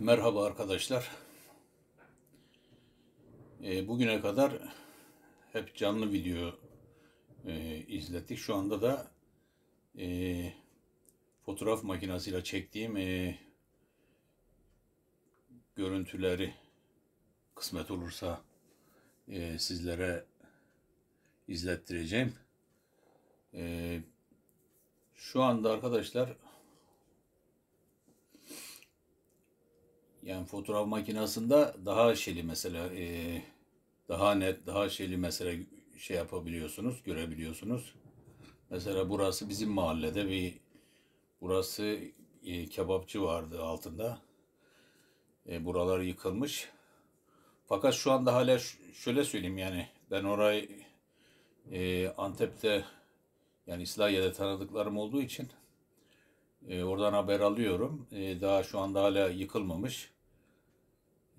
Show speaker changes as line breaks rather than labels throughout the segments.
Merhaba arkadaşlar. E, bugüne kadar hep canlı video e, izlettik. Şu anda da e, fotoğraf makinesiyle çektiğim e, görüntüleri kısmet olursa e, sizlere izlettireceğim. E, şu anda arkadaşlar Yani fotoğraf makinesinde daha şeyli mesela e, daha net, daha şeyli mesela şey yapabiliyorsunuz, görebiliyorsunuz. Mesela burası bizim mahallede bir burası e, kebapçı vardı altında. E, buralar yıkılmış. Fakat şu anda hala şöyle söyleyeyim yani ben orayı e, Antep'te yani İslahiye'de tanıdıklarım olduğu için e, oradan haber alıyorum. E, daha şu anda hala yıkılmamış.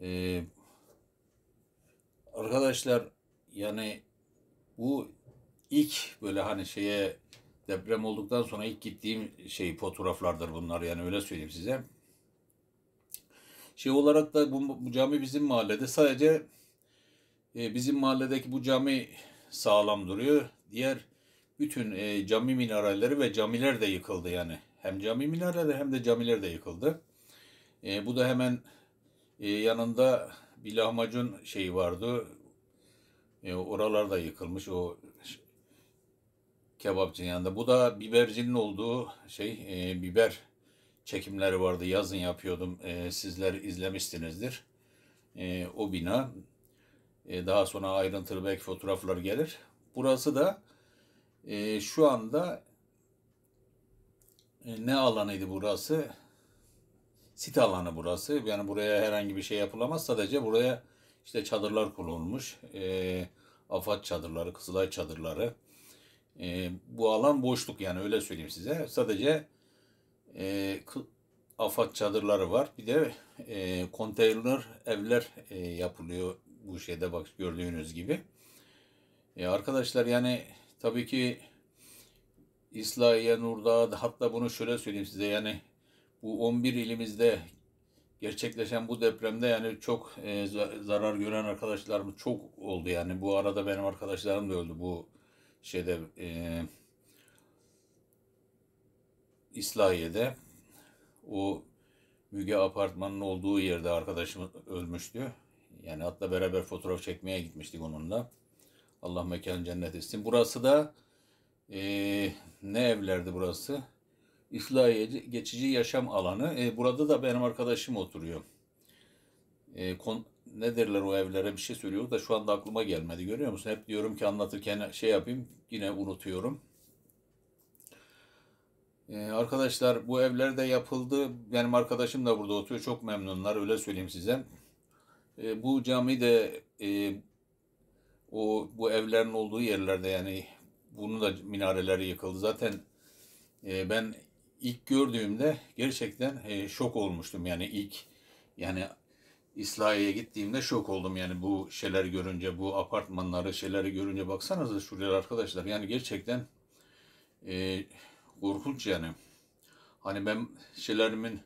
E, arkadaşlar yani bu ilk böyle hani şeye deprem olduktan sonra ilk gittiğim şey fotoğraflardır bunlar yani öyle söyleyeyim size. Şey olarak da bu, bu cami bizim mahallede sadece e, bizim mahalledeki bu cami sağlam duruyor. Diğer bütün e, cami minareleri ve camiler de yıkıldı yani. Hem cami minareleri hem de camiler de yıkıldı. E, bu da hemen e, yanında bir lahmacun şeyi vardı. E, oralar da yıkılmış o kebapçının yanında. Bu da bibercinin olduğu şey e, biber çekimleri vardı. Yazın yapıyordum. E, sizler izlemişsinizdir. E, o bina. E, daha sonra ayrıntılı belki fotoğraflar gelir. Burası da e, şu anda e, ne alanıydı burası? Sit alanı burası. Yani buraya herhangi bir şey yapılamaz. Sadece buraya işte çadırlar kurulmuş. E, AFAD çadırları, Kızılay çadırları. E, bu alan boşluk yani öyle söyleyeyim size. Sadece e, AFAD çadırları var. Bir de e, konteyner evler e, yapılıyor bu şeyde bak gördüğünüz gibi. E, arkadaşlar yani tabii ki İslahiye, Nurdağ, hatta bunu şöyle söyleyeyim size yani bu 11 ilimizde gerçekleşen bu depremde yani çok e, zarar gören arkadaşlarımız çok oldu yani bu arada benim arkadaşlarım da öldü bu şeyde e, İslahiye'de o Müge apartmanın olduğu yerde arkadaşım ölmüştü. Yani hatta beraber fotoğraf çekmeye gitmiştik onunla. Allah mekanı cennet etsin. Burası da ee, ne evlerdi burası? İflahiye geçici yaşam alanı. Ee, burada da benim arkadaşım oturuyor. Ee, kon, ne derler o evlere bir şey söylüyor da şu anda aklıma gelmedi. Görüyor musun? Hep diyorum ki anlatırken şey yapayım yine unutuyorum. Ee, arkadaşlar bu evler de yapıldı. Benim arkadaşım da burada oturuyor. Çok memnunlar öyle söyleyeyim size. Ee, bu cami de e, o bu evlerin olduğu yerlerde yani bunun da minareleri yıkıldı. Zaten e, ben ilk gördüğümde gerçekten e, şok olmuştum. Yani ilk yani İslahiye'ye gittiğimde şok oldum yani bu şeyler görünce, bu apartmanları, şeyleri görünce baksanıza şuraya arkadaşlar. Yani gerçekten e, korkunç yani. Hani ben şeylerimin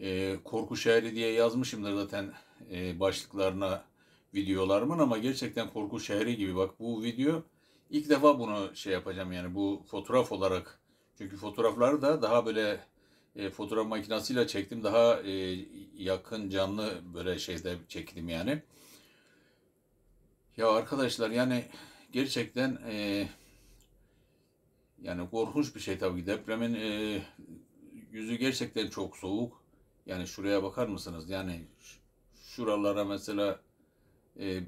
e, korku şehri diye yazmışımdır zaten e, başlıklarına videolarımın ama gerçekten korku şehri gibi. Bak bu video İlk defa bunu şey yapacağım yani bu fotoğraf olarak. Çünkü fotoğrafları da daha böyle e, fotoğraf makinesiyle çektim. Daha e, yakın canlı böyle şeyde çektim yani. Ya arkadaşlar yani gerçekten e, yani korkunç bir şey tabii ki. Depremin e, yüzü gerçekten çok soğuk. Yani şuraya bakar mısınız? Yani şuralara mesela e,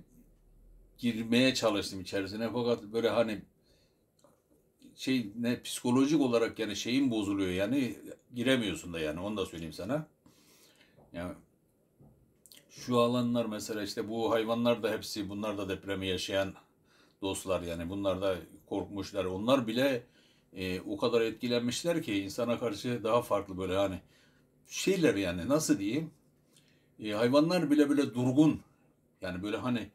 girmeye çalıştım içerisine fakat böyle hani şey ne psikolojik olarak yani şeyin bozuluyor yani giremiyorsun da yani onu da söyleyeyim sana. Yani şu alanlar mesela işte bu hayvanlar da hepsi bunlar da depremi yaşayan dostlar yani bunlar da korkmuşlar. Onlar bile e, o kadar etkilenmişler ki insana karşı daha farklı böyle hani şeyler yani nasıl diyeyim? E, hayvanlar bile böyle durgun yani böyle hani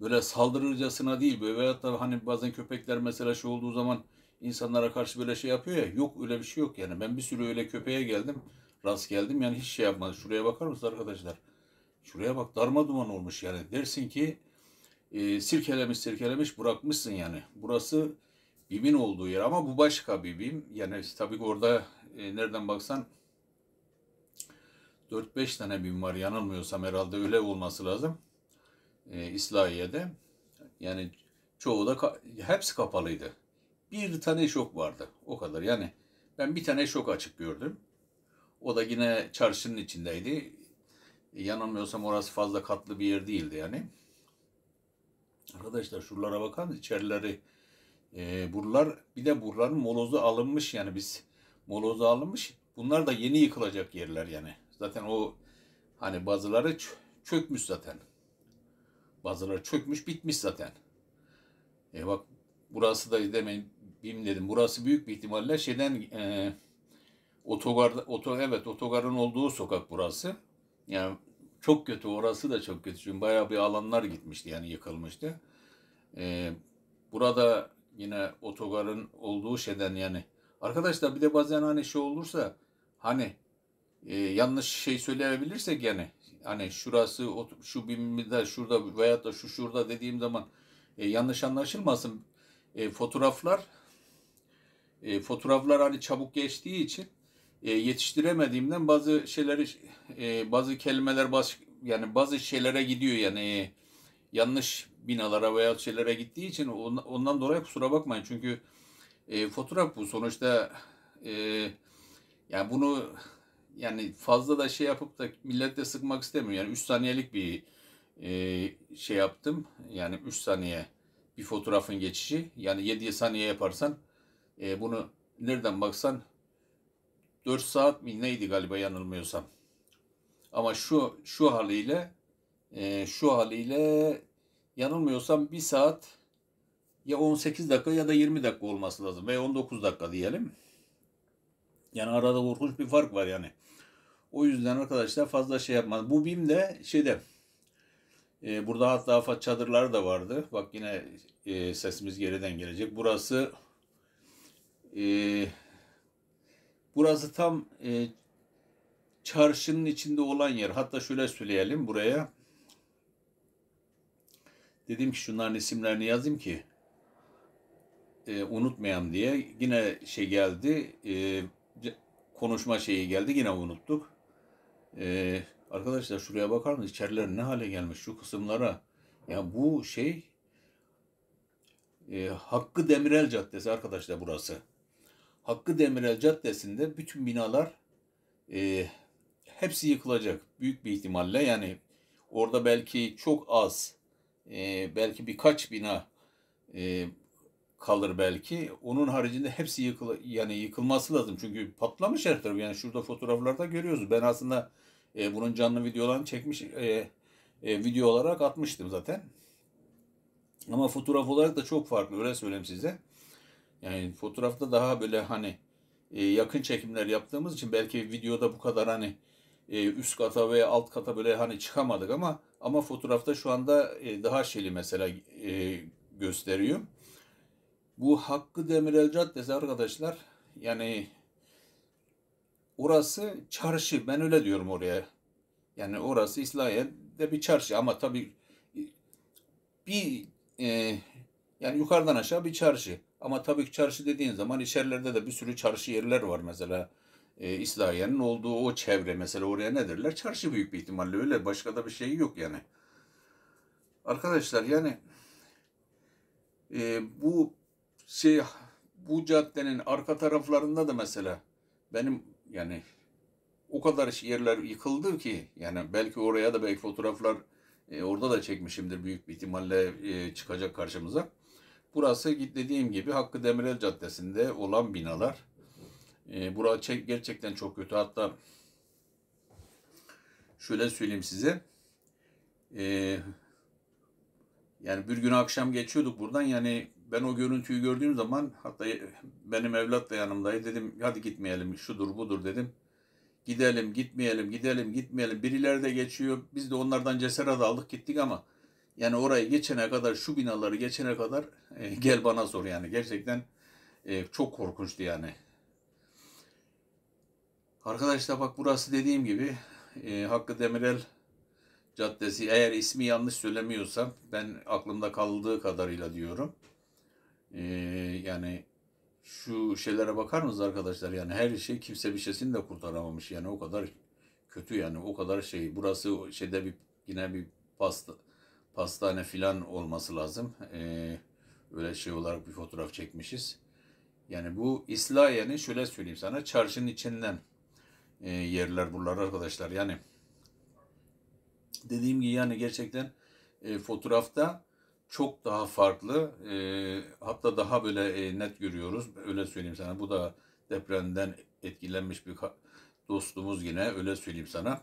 böyle saldırırcasına değil böyle veyahut da hani bazen köpekler mesela şey olduğu zaman insanlara karşı böyle şey yapıyor ya yok öyle bir şey yok yani ben bir sürü öyle köpeğe geldim rast geldim yani hiç şey yapmadı şuraya bakar mısınız arkadaşlar şuraya bak darma duman olmuş yani dersin ki e, sirkelemiş sirkelemiş bırakmışsın yani burası BİM'in olduğu yer ama bu başka bir bim. yani işte, tabii ki orada e, nereden baksan 4-5 tane bim var yanılmıyorsam herhalde öyle olması lazım e, İslahiye'de yani çoğu da ka hepsi kapalıydı. Bir tane şok vardı. O kadar yani. Ben bir tane şok açık gördüm. O da yine çarşının içindeydi. E, yanılmıyorsam orası fazla katlı bir yer değildi yani. Arkadaşlar şuralara bakan içerileri e, buralar bir de buraların molozu alınmış yani biz molozu alınmış. Bunlar da yeni yıkılacak yerler yani. Zaten o hani bazıları çökmüş zaten. Bazıları çökmüş bitmiş zaten. E bak burası da demeyin BİM dedim. Burası büyük bir ihtimalle şeyden e, otogar, oto, evet otogarın olduğu sokak burası. Yani çok kötü orası da çok kötü. Çünkü bayağı bir alanlar gitmişti yani yıkılmıştı. E, burada yine otogarın olduğu şeyden yani. Arkadaşlar bir de bazen hani şey olursa hani e, yanlış şey söyleyebilirsek yani hani şurası şu birimde şurada veyahut da şu şurada dediğim zaman e, yanlış anlaşılmasın. E, fotoğraflar e, fotoğraflar hani çabuk geçtiği için e, yetiştiremediğimden bazı şeyleri e, bazı kelimeler baş, yani bazı şeylere gidiyor yani e, yanlış binalara veya şeylere gittiği için on, ondan dolayı kusura bakmayın çünkü e, fotoğraf bu sonuçta e, yani bunu yani fazla da şey yapıp da millet de sıkmak istemiyorum. Yani 3 saniyelik bir e, şey yaptım. Yani 3 saniye bir fotoğrafın geçişi. Yani 7 saniye yaparsan e, bunu nereden baksan 4 saat mi neydi galiba yanılmıyorsam. Ama şu şu haliyle e, şu haliyle yanılmıyorsam 1 saat ya 18 dakika ya da 20 dakika olması lazım veya 19 dakika diyelim. Yani arada korkunç bir fark var yani. O yüzden arkadaşlar fazla şey yapmaz. Bu BİM de şeyde e, burada hatta afat çadırlar da vardı. Bak yine e, sesimiz geriden gelecek. Burası e, burası tam e, çarşının içinde olan yer. Hatta şöyle söyleyelim buraya. Dedim ki şunların isimlerini yazayım ki e, unutmayayım diye. Yine şey geldi. E, konuşma şeyi geldi yine unuttuk. Ee, arkadaşlar şuraya bakar mısınız? İçeriler ne hale gelmiş şu kısımlara. Yani bu şey e, Hakkı Demirel Caddesi arkadaşlar burası. Hakkı Demirel Caddesi'nde bütün binalar e, hepsi yıkılacak büyük bir ihtimalle. Yani orada belki çok az e, belki birkaç bina e, kalır belki. Onun haricinde hepsi yıkıl yani yıkılması lazım. Çünkü patlamış her tarafı. Yani şurada fotoğraflarda görüyoruz. Ben aslında e, bunun canlı videolarını çekmiş e, e, video olarak atmıştım zaten. Ama fotoğraf olarak da çok farklı öyle söyleyeyim size. Yani fotoğrafta daha böyle hani e, yakın çekimler yaptığımız için belki videoda bu kadar hani e, üst kata veya alt kata böyle hani çıkamadık ama ama fotoğrafta şu anda e, daha şeyli mesela e, gösteriyor. Bu Hakkı Demirel Caddesi arkadaşlar yani orası çarşı ben öyle diyorum oraya. Yani orası İslahiye'de bir çarşı ama tabii bir e, yani yukarıdan aşağı bir çarşı. Ama tabii ki çarşı dediğin zaman içerilerde de bir sürü çarşı yerler var mesela. E, İslahiye'nin olduğu o çevre mesela oraya ne derler? Çarşı büyük bir ihtimalle öyle. Başka da bir şey yok yani. Arkadaşlar yani e, bu şey bu caddenin arka taraflarında da mesela benim yani o kadar yerler yıkıldı ki yani belki oraya da belki fotoğraflar e, orada da çekmişimdir büyük bir ihtimalle e, çıkacak karşımıza. Burası dediğim gibi Hakkı Demirel Caddesi'nde olan binalar. E, burası gerçekten çok kötü. Hatta şöyle söyleyeyim size. E, yani bir gün akşam geçiyorduk buradan yani ben o görüntüyü gördüğüm zaman hatta e, benim evlat da yanımdaydı. Dedim hadi gitmeyelim şudur budur dedim. Gidelim gitmeyelim gidelim gitmeyelim. Birileri de geçiyor. Biz de onlardan cesaret aldık gittik ama yani orayı geçene kadar şu binaları geçene kadar e, gel bana sor yani. Gerçekten e, çok korkunçtu yani. Arkadaşlar bak burası dediğim gibi e, Hakkı Demirel Caddesi eğer ismi yanlış söylemiyorsam ben aklımda kaldığı kadarıyla diyorum. Ee, yani şu şeylere bakar mısınız arkadaşlar? Yani her şey kimse bir şeysini de kurtaramamış. Yani o kadar kötü yani o kadar şey. Burası şeyde bir yine bir pasta pastane filan olması lazım. Ee, öyle şey olarak bir fotoğraf çekmişiz. Yani bu İslahiye'nin şöyle söyleyeyim sana çarşının içinden e, yerler buralar arkadaşlar. Yani dediğim gibi yani gerçekten e, fotoğrafta çok daha farklı. E, hatta daha böyle e, net görüyoruz. Öyle söyleyeyim sana. Bu da depremden etkilenmiş bir dostumuz yine. Öyle söyleyeyim sana.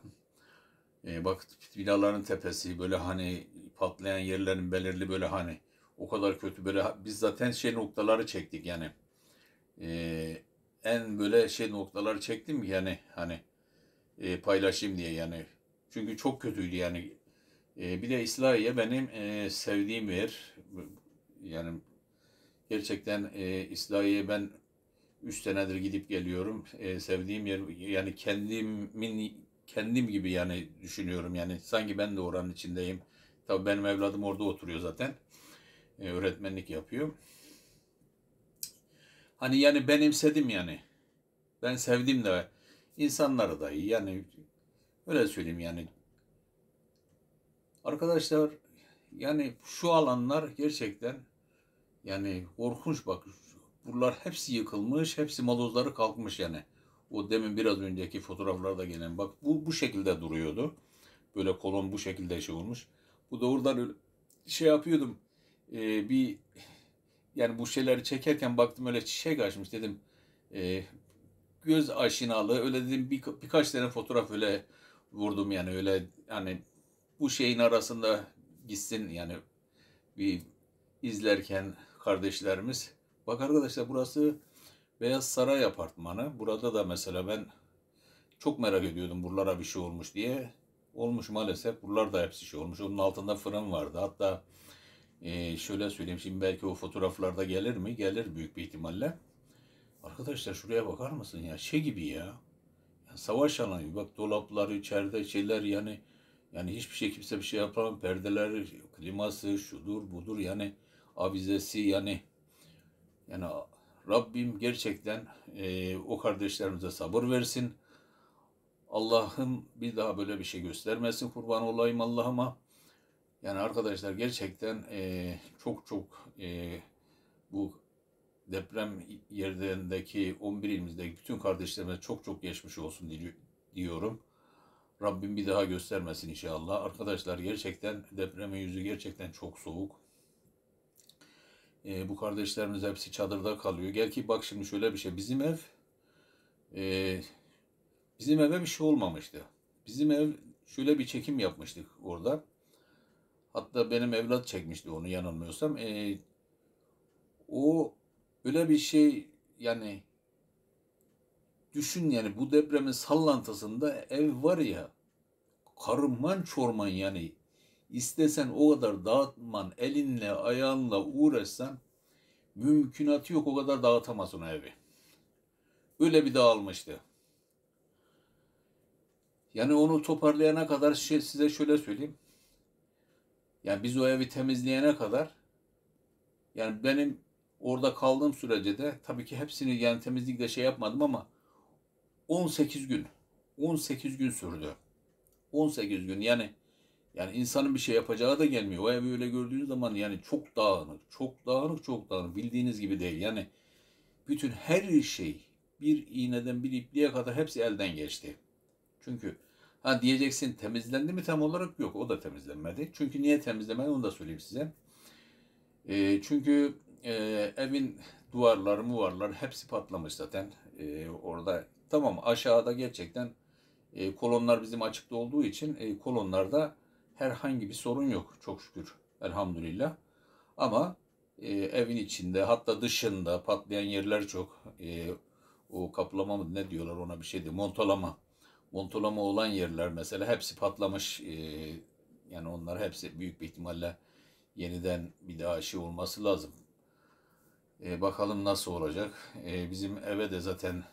E, bak binaların tepesi böyle hani patlayan yerlerin belirli böyle hani o kadar kötü böyle biz zaten şey noktaları çektik yani. E, en böyle şey noktaları çektim yani hani e, paylaşayım diye yani. Çünkü çok kötüydü yani e, bir de İslahiye benim e, sevdiğim yer. Yani gerçekten e, İslahiye ben 3 senedir gidip geliyorum. E, sevdiğim yer yani kendimin kendim gibi yani düşünüyorum yani sanki ben de oranın içindeyim. Tabii benim evladım orada oturuyor zaten. E, öğretmenlik yapıyor. Hani yani benimsedim yani. Ben sevdim de insanları da iyi yani öyle söyleyeyim yani Arkadaşlar yani şu alanlar gerçekten yani korkunç bak. Buralar hepsi yıkılmış, hepsi malozları kalkmış yani. O demin biraz önceki fotoğraflarda gelen bak bu bu şekilde duruyordu. Böyle kolon bu şekilde şey olmuş. Bu doğrudan şey yapıyordum. E, bir yani bu şeyleri çekerken baktım öyle çiçek açmış dedim. E, göz aşinalı öyle dedim bir, birkaç tane fotoğraf öyle vurdum yani öyle yani bu şeyin arasında gitsin yani bir izlerken kardeşlerimiz. Bak arkadaşlar burası Beyaz Saray Apartmanı. Burada da mesela ben çok merak ediyordum buralara bir şey olmuş diye. Olmuş maalesef. Buralar da hepsi şey olmuş. Onun altında fırın vardı. Hatta e, şöyle söyleyeyim. Şimdi belki o fotoğraflarda gelir mi? Gelir büyük bir ihtimalle. Arkadaşlar şuraya bakar mısın ya? Şey gibi ya. Yani savaş alanı. Bak dolapları içeride şeyler yani yani hiçbir şey kimse bir şey yapamam. Perdeler, kliması, şudur budur yani avizesi yani yani Rabbim gerçekten e, o kardeşlerimize sabır versin. Allah'ım bir daha böyle bir şey göstermesin kurban olayım Allah'ıma. Yani arkadaşlar gerçekten e, çok çok e, bu deprem yerlerindeki 11 ilimizdeki bütün kardeşlerime çok çok geçmiş olsun diyorum. Rabbim bir daha göstermesin inşallah. Arkadaşlar gerçekten depremin yüzü gerçekten çok soğuk. E, bu kardeşlerimiz hepsi çadırda kalıyor. Gel ki bak şimdi şöyle bir şey. Bizim ev e, bizim eve bir şey olmamıştı. Bizim ev şöyle bir çekim yapmıştık orada. Hatta benim evlat çekmişti onu yanılmıyorsam. E, o öyle bir şey yani Düşün yani bu depremin sallantısında ev var ya karman çorman yani istesen o kadar dağıtman elinle ayağınla uğraşsan mümkünatı yok o kadar dağıtamazsın evi. Öyle bir dağılmıştı. Yani onu toparlayana kadar size şöyle söyleyeyim. Yani biz o evi temizleyene kadar yani benim orada kaldığım sürece de tabii ki hepsini yani temizlikle şey yapmadım ama 18 gün. 18 gün sürdü. 18 gün yani yani insanın bir şey yapacağı da gelmiyor. O evi öyle gördüğünüz zaman yani çok dağınık, çok dağınık, çok dağınık. Bildiğiniz gibi değil. Yani bütün her şey bir iğneden bir ipliğe kadar hepsi elden geçti. Çünkü ha diyeceksin temizlendi mi tam olarak yok. O da temizlenmedi. Çünkü niye temizlemedi onu da söyleyeyim size. E, çünkü e, evin duvarları, muvarlar hepsi patlamış zaten. E, orada Tamam aşağıda gerçekten e, kolonlar bizim açıkta olduğu için e, kolonlarda herhangi bir sorun yok çok şükür elhamdülillah. Ama e, evin içinde hatta dışında patlayan yerler çok. E, o kaplama mı ne diyorlar ona bir şey değil montolama. Montolama olan yerler mesela hepsi patlamış. E, yani onlar hepsi büyük bir ihtimalle yeniden bir daha şey olması lazım. E, bakalım nasıl olacak. E, bizim eve de zaten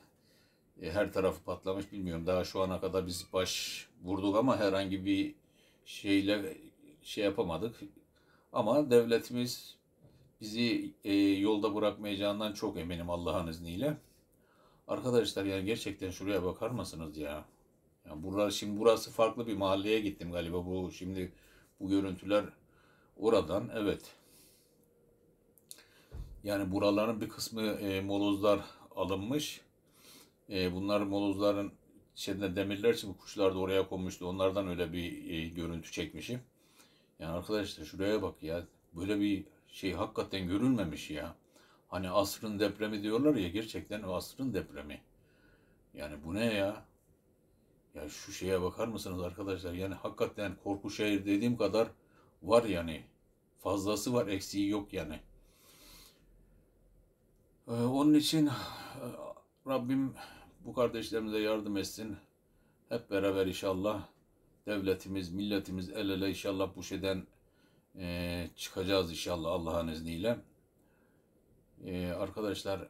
e, her tarafı patlamış bilmiyorum. Daha şu ana kadar biz baş vurduk ama herhangi bir şeyle şey yapamadık. Ama devletimiz bizi e, yolda bırakmayacağından çok eminim Allah'ın izniyle. Arkadaşlar yani gerçekten şuraya bakar mısınız ya? Yani burası şimdi burası farklı bir mahalleye gittim galiba bu şimdi bu görüntüler oradan evet. Yani buraların bir kısmı e, molozlar alınmış. E, bunlar molozların içerisinde demirler için kuşlar da oraya konmuştu. Onlardan öyle bir e, görüntü çekmişim. Yani arkadaşlar şuraya bak ya. Böyle bir şey hakikaten görülmemiş ya. Hani asrın depremi diyorlar ya gerçekten o asrın depremi. Yani bu ne ya? Ya şu şeye bakar mısınız arkadaşlar? Yani hakikaten korku şehir dediğim kadar var yani. Fazlası var eksiği yok yani. Ee, onun için e, Rabbim bu kardeşlerimize yardım etsin. Hep beraber inşallah devletimiz, milletimiz el ele inşallah bu şeyden e, çıkacağız inşallah Allah'ın izniyle. E, arkadaşlar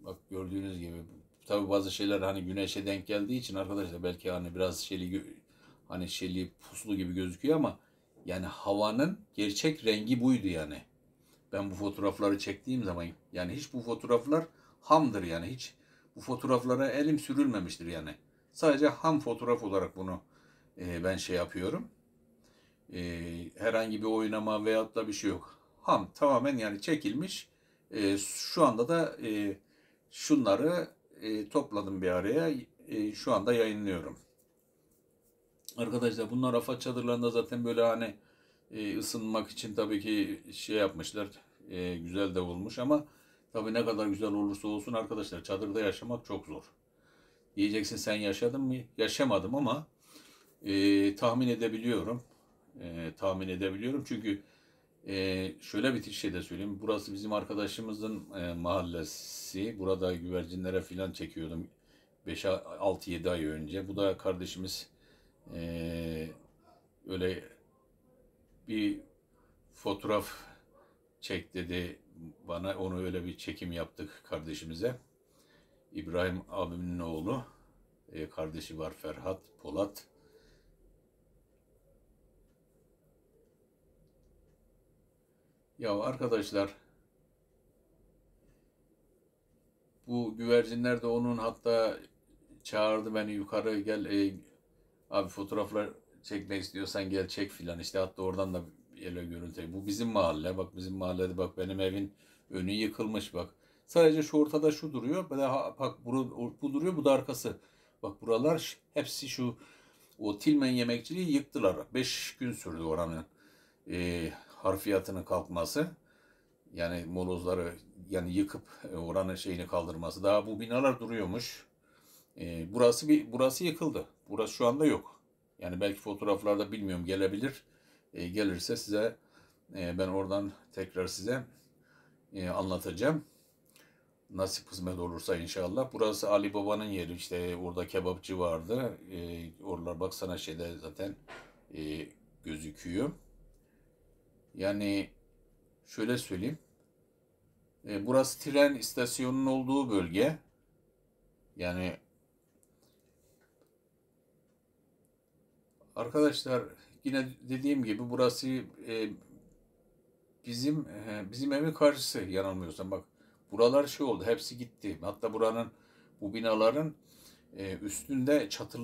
bak gördüğünüz gibi tabi bazı şeyler hani güneşe denk geldiği için arkadaşlar belki hani biraz şeyli hani şeyli puslu gibi gözüküyor ama yani havanın gerçek rengi buydu yani. Ben bu fotoğrafları çektiğim zaman yani hiç bu fotoğraflar hamdır yani hiç bu fotoğraflara elim sürülmemiştir yani. Sadece ham fotoğraf olarak bunu e, ben şey yapıyorum. E, herhangi bir oynama veyahut da bir şey yok. Ham tamamen yani çekilmiş. E, şu anda da e, şunları e, topladım bir araya. E, şu anda yayınlıyorum. Arkadaşlar bunlar Afat çadırlarında zaten böyle hani e, ısınmak için tabii ki şey yapmışlar. E, güzel de olmuş ama Tabii ne kadar güzel olursa olsun arkadaşlar çadırda yaşamak çok zor. Diyeceksin sen yaşadın mı? Yaşamadım ama e, tahmin edebiliyorum. E, tahmin edebiliyorum çünkü e, şöyle bir şey de söyleyeyim. Burası bizim arkadaşımızın e, mahallesi. Burada güvercinlere filan çekiyordum 5-6-7 ay önce. Bu da kardeşimiz e, öyle bir fotoğraf çek dedi bana onu öyle bir çekim yaptık kardeşimize. İbrahim abimin oğlu, e, kardeşi var Ferhat, Polat. Ya arkadaşlar bu güvercinler de onun hatta çağırdı beni yukarı gel e, abi fotoğraflar çekmek istiyorsan gel çek filan işte hatta oradan da yele görüntü. Bu bizim mahalle. Bak bizim mahallede bak benim evin önü yıkılmış bak. Sadece şu ortada şu duruyor. Daha bak bu, bu duruyor bu da arkası. Bak buralar hepsi şu o Tilmen yemekçiliği yıktılar. Beş gün sürdü oranın e, harfiyatının kalkması. Yani molozları yani yıkıp e, oranın şeyini kaldırması. Daha bu binalar duruyormuş. E, burası bir burası yıkıldı. Burası şu anda yok. Yani belki fotoğraflarda bilmiyorum gelebilir. E, gelirse size e, ben oradan tekrar size e, anlatacağım. Nasip kısmet olursa inşallah. Burası Ali Baba'nın yeri. İşte orada kebapçı vardı. E, oralar baksana şeyde zaten e, gözüküyor. Yani şöyle söyleyeyim. burası tren istasyonunun olduğu bölge. Yani arkadaşlar yine dediğim gibi burası e, bizim e, bizim evin karşısı yanılmıyorsam bak buralar şey oldu hepsi gitti. Hatta buranın bu binaların e, üstünde çatı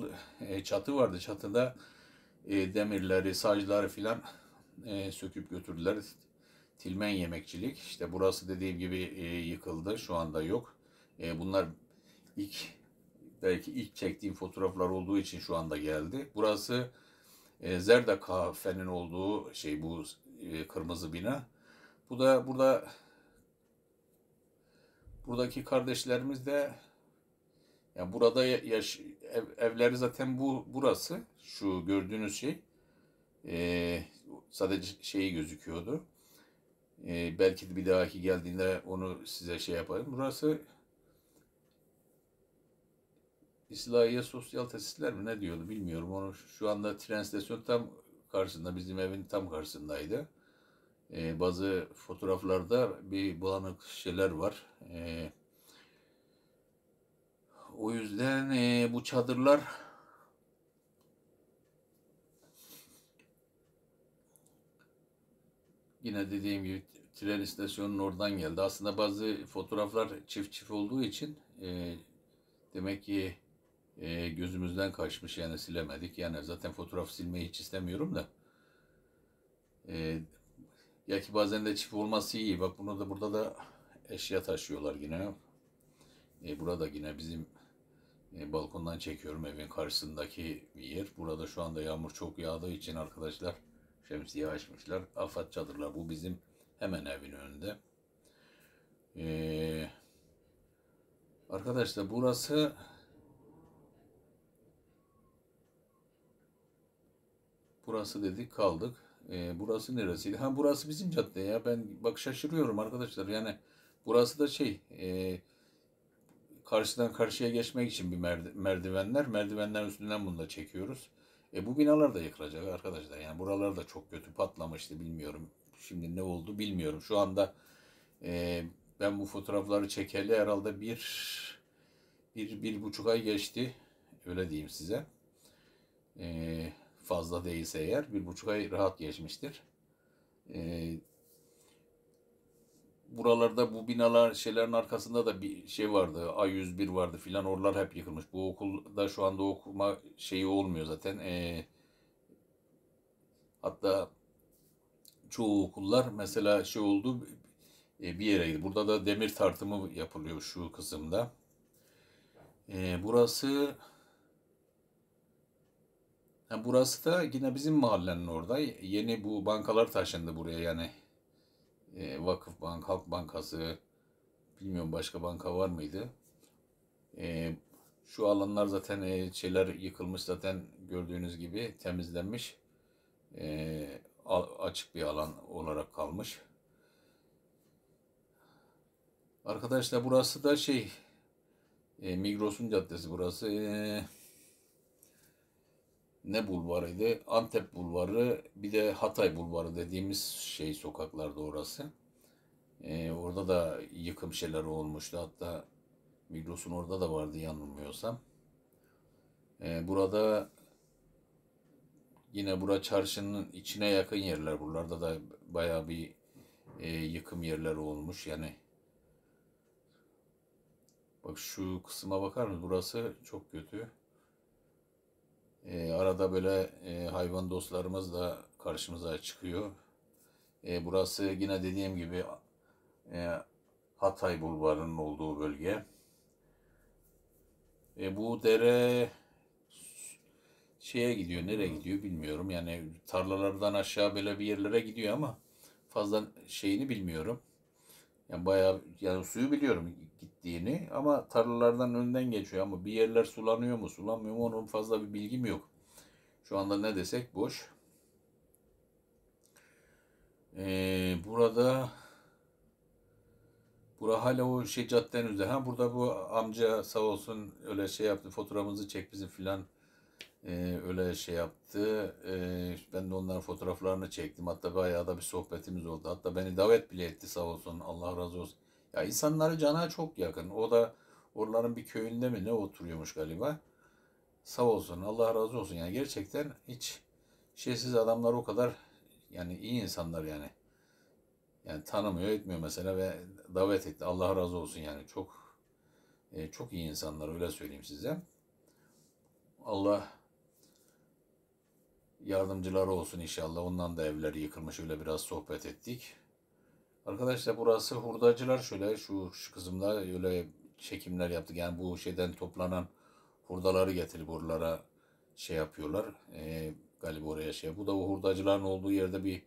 e, çatı vardı. Çatıda e, demirleri, sacları filan e, söküp götürdüler. Tilmen yemekçilik. İşte burası dediğim gibi e, yıkıldı. Şu anda yok. E, bunlar ilk belki ilk çektiğim fotoğraflar olduğu için şu anda geldi. Burası e, Zerda kafenin olduğu şey bu e, kırmızı bina. Bu da burada buradaki kardeşlerimiz de yani burada yaş, ev, evleri zaten bu burası şu gördüğünüz şey e, sadece şeyi gözüküyordu. E, belki bir dahaki geldiğinde onu size şey yaparım. Burası İslahiye sosyal tesisler mi ne diyordu bilmiyorum. Onu şu anda tren stasyonu tam karşısında bizim evin tam karşısındaydı. Ee, bazı fotoğraflarda bir bulanık şeyler var. Ee, o yüzden e, bu çadırlar yine dediğim gibi tren istasyonunun oradan geldi. Aslında bazı fotoğraflar çift çift olduğu için e, demek ki e, gözümüzden kaçmış yani silemedik. Yani zaten fotoğraf silmeyi hiç istemiyorum da. E, ya ki bazen de çift olması iyi. Bak bunu da burada da eşya taşıyorlar yine. E, burada yine bizim e, balkondan çekiyorum evin karşısındaki yer. Burada şu anda yağmur çok yağdığı için arkadaşlar şemsiye açmışlar. Afat çadırlar bu bizim hemen evin önünde. E, arkadaşlar burası Burası dedik kaldık. E, burası neresiydi? Ha burası bizim cadde ya. Ben bak şaşırıyorum arkadaşlar. Yani burası da şey e, karşıdan karşıya geçmek için bir merdivenler. Merdivenler üstünden bunu da çekiyoruz. E bu binalar da yıkılacak arkadaşlar. Yani buralar da çok kötü patlamıştı bilmiyorum. Şimdi ne oldu bilmiyorum. Şu anda e, ben bu fotoğrafları çekeli herhalde bir, bir, bir buçuk ay geçti. Öyle diyeyim size. Eee fazla değilse eğer bir buçuk ay rahat geçmiştir. Ee, buralarda bu binalar şeylerin arkasında da bir şey vardı. A101 vardı filan oralar hep yıkılmış. Bu okulda şu anda okuma şeyi olmuyor zaten. Ee, hatta çoğu okullar mesela şey oldu e, bir yere gidiyor. Burada da demir tartımı yapılıyor şu kısımda. Ee, burası yani burası da yine bizim mahallenin orada. Yeni bu bankalar taşındı buraya yani. E, Vakıf Bank, Halk Bankası, bilmiyorum başka banka var mıydı? E, şu alanlar zaten e, şeyler yıkılmış zaten gördüğünüz gibi temizlenmiş. E, açık bir alan olarak kalmış. Arkadaşlar burası da şey e, Migros'un caddesi burası. E, ne bulvarıydı? Antep bulvarı bir de Hatay bulvarı dediğimiz şey sokaklarda orası. Ee, orada da yıkım şeyler olmuştu. Hatta Migros'un orada da vardı yanılmıyorsam. Ee, burada yine bura çarşının içine yakın yerler. Buralarda da baya bir e, yıkım yerleri olmuş. Yani bak şu kısma bakar mısınız? Burası çok kötü. E, arada böyle e, hayvan dostlarımız da karşımıza çıkıyor. E, burası yine dediğim gibi e, Hatay Bulvarı'nın olduğu bölge. E, bu dere şeye gidiyor, nereye gidiyor bilmiyorum. Yani tarlalardan aşağı böyle bir yerlere gidiyor ama fazla şeyini bilmiyorum. Yani bayağı yani suyu biliyorum ettiğini ama tarlalardan önden geçiyor ama bir yerler sulanıyor mu sulanmıyor mu onun fazla bir bilgim yok. Şu anda ne desek boş. Ee, burada Bura hala o şey caddenin üzerinde. Ha burada bu amca sağ olsun öyle şey yaptı. Fotoğrafımızı çek bizi filan ee, öyle şey yaptı. Ee, ben de onların fotoğraflarını çektim. Hatta bayağı da bir sohbetimiz oldu. Hatta beni davet bile etti sağ olsun. Allah razı olsun. Ya insanları cana çok yakın. O da oraların bir köyünde mi ne oturuyormuş galiba. Sağ olsun Allah razı olsun. Yani gerçekten hiç şeysiz adamlar o kadar yani iyi insanlar yani. Yani tanımıyor etmiyor mesela ve davet etti. Allah razı olsun yani çok e, çok iyi insanlar öyle söyleyeyim size. Allah yardımcıları olsun inşallah. Ondan da evleri yıkılmış öyle biraz sohbet ettik. Arkadaşlar burası hurdacılar şöyle şu, şu kızımla öyle çekimler yaptık. Yani bu şeyden toplanan hurdaları getirip buralara şey yapıyorlar. E, galiba oraya şey. Bu da o hurdacıların olduğu yerde bir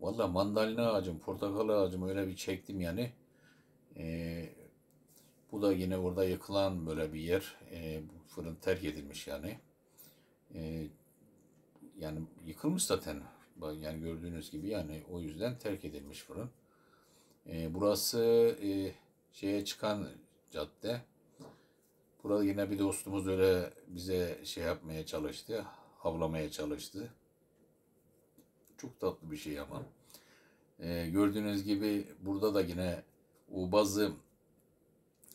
valla mandalina ağacım, portakal ağacım öyle bir çektim yani. E, bu da yine orada yıkılan böyle bir yer. E, fırın terk edilmiş yani. E, yani yıkılmış zaten. Yani gördüğünüz gibi yani o yüzden terk edilmiş fırın. E, burası e, şeye çıkan cadde. Burada yine bir dostumuz öyle bize şey yapmaya çalıştı. Havlamaya çalıştı. Çok tatlı bir şey ama. E, gördüğünüz gibi burada da yine o bazı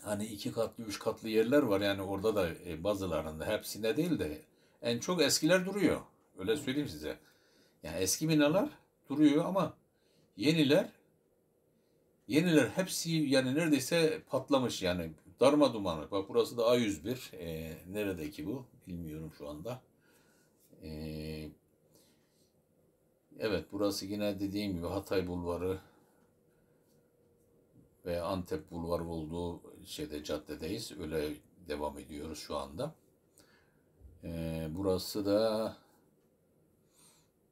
hani iki katlı, üç katlı yerler var. Yani orada da e, bazılarında hepsinde değil de en çok eskiler duruyor. Öyle söyleyeyim size. Yani eski binalar duruyor ama yeniler Yeniler hepsi yani neredeyse patlamış yani darma dumanı. Bak burası da A101. E, ee, neredeki bu? Bilmiyorum şu anda. E, evet burası yine dediğim gibi Hatay Bulvarı ve Antep Bulvarı olduğu şeyde caddedeyiz. Öyle devam ediyoruz şu anda. E, burası da